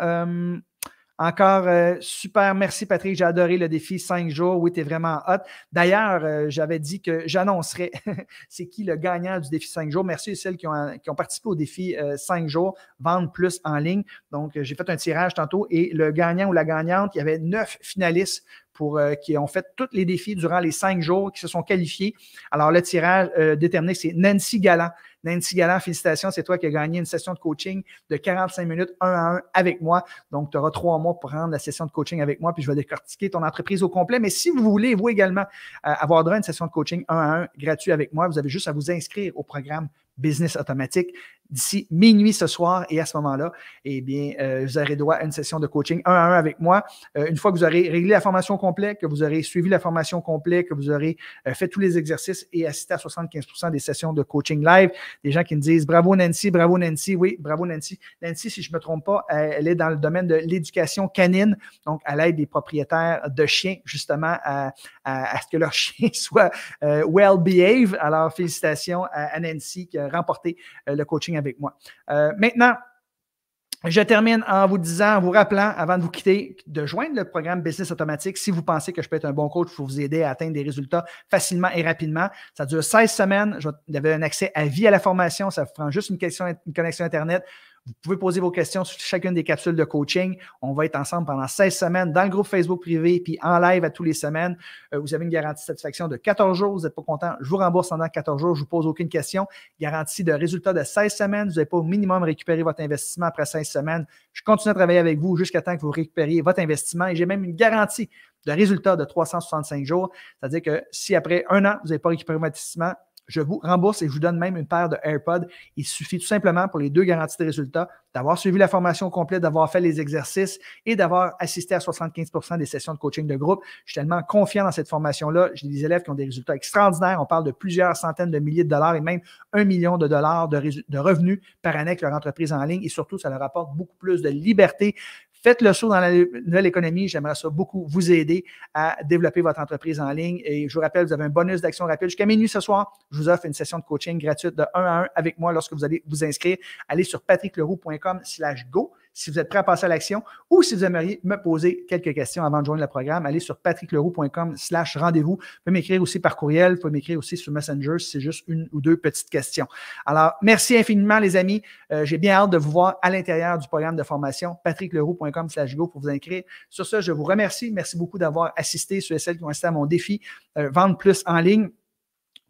encore super merci Patrick, j'ai adoré le défi 5 jours. Oui, tu es vraiment hot. D'ailleurs, j'avais dit que j'annoncerais c'est qui le gagnant du défi 5 jours. Merci à celles qui ont, qui ont participé au défi 5 jours, vendre plus en ligne. Donc, j'ai fait un tirage tantôt et le gagnant ou la gagnante, il y avait neuf finalistes pour, euh, qui ont fait tous les défis durant les cinq jours, qui se sont qualifiés. Alors, le tirage euh, déterminé, c'est Nancy Galland. Nancy Galland, félicitations, c'est toi qui as gagné une session de coaching de 45 minutes, un à un, avec moi. Donc, tu auras trois mois pour prendre la session de coaching avec moi, puis je vais décortiquer ton entreprise au complet. Mais si vous voulez, vous également, euh, avoir droit à une session de coaching un à un gratuit avec moi, vous avez juste à vous inscrire au programme Business Automatique d'ici minuit ce soir. Et à ce moment-là, eh bien, euh, vous aurez droit à une session de coaching un à un avec moi. Euh, une fois que vous aurez réglé la formation complète, que vous aurez suivi la formation complète, que vous aurez euh, fait tous les exercices et assisté à 75 des sessions de coaching live, des gens qui me disent bravo Nancy, bravo Nancy, oui, bravo Nancy. Nancy, si je ne me trompe pas, elle est dans le domaine de l'éducation canine, donc à l'aide des propriétaires de chiens, justement, à, à, ce que leur chien soit well behaved ». Alors, félicitations à Nancy qui a remporté le coaching avec moi. Euh, maintenant, je termine en vous disant, en vous rappelant, avant de vous quitter, de joindre le programme Business Automatique si vous pensez que je peux être un bon coach pour vous aider à atteindre des résultats facilement et rapidement. Ça dure 16 semaines. Vous avez un accès à vie à la formation. Ça vous prend juste une, question, une connexion Internet. Vous pouvez poser vos questions sur chacune des capsules de coaching. On va être ensemble pendant 16 semaines dans le groupe Facebook privé, puis en live à tous les semaines. Euh, vous avez une garantie de satisfaction de 14 jours. Vous n'êtes pas content, je vous rembourse pendant 14 jours. Je ne vous pose aucune question. Garantie de résultat de 16 semaines. Vous n'avez pas au minimum récupéré votre investissement après 16 semaines. Je continue à travailler avec vous jusqu'à temps que vous récupériez votre investissement et j'ai même une garantie de résultat de 365 jours. C'est-à-dire que si après un an, vous n'avez pas récupéré votre investissement, je vous rembourse et je vous donne même une paire de AirPods. Il suffit tout simplement pour les deux garanties de résultats d'avoir suivi la formation complète, d'avoir fait les exercices et d'avoir assisté à 75 des sessions de coaching de groupe. Je suis tellement confiant dans cette formation-là. J'ai des élèves qui ont des résultats extraordinaires. On parle de plusieurs centaines de milliers de dollars et même un million de dollars de, revenus par année avec leur entreprise en ligne. Et surtout, ça leur apporte beaucoup plus de liberté, Faites le saut dans la nouvelle économie. J'aimerais ça beaucoup vous aider à développer votre entreprise en ligne. Et je vous rappelle, vous avez un bonus d'action rapide jusqu'à minuit ce soir. Je vous offre une session de coaching gratuite de 1 à 1 avec moi lorsque vous allez vous inscrire. Allez sur patrickleroux.com go si vous êtes prêt à passer à l'action ou si vous aimeriez me poser quelques questions avant de joindre le programme, allez sur patrickleroux.com slash rendez-vous. Vous pouvez m'écrire aussi par courriel, vous pouvez m'écrire aussi sur Messenger si c'est juste une ou deux petites questions. Alors, merci infiniment, les amis. Euh, j'ai bien hâte de vous voir à l'intérieur du programme de formation patrickleroux.com slash go pour vous inscrire. Sur ce, je vous remercie. Merci beaucoup d'avoir assisté, sur et celles qui ont assisté à mon défi euh, Vendre plus en ligne.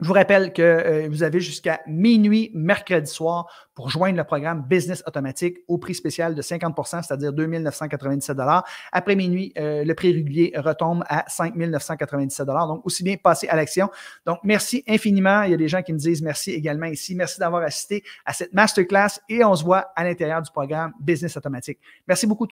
Je vous rappelle que euh, vous avez jusqu'à minuit mercredi soir pour joindre le programme Business Automatique au prix spécial de 50 c'est-à-dire 2 997 Après minuit, euh, le prix régulier retombe à 5 997 Donc, aussi bien passer à l'action. Donc, merci infiniment. Il y a des gens qui me disent merci également ici. Merci d'avoir assisté à cette masterclass et on se voit à l'intérieur du programme Business Automatique. Merci beaucoup.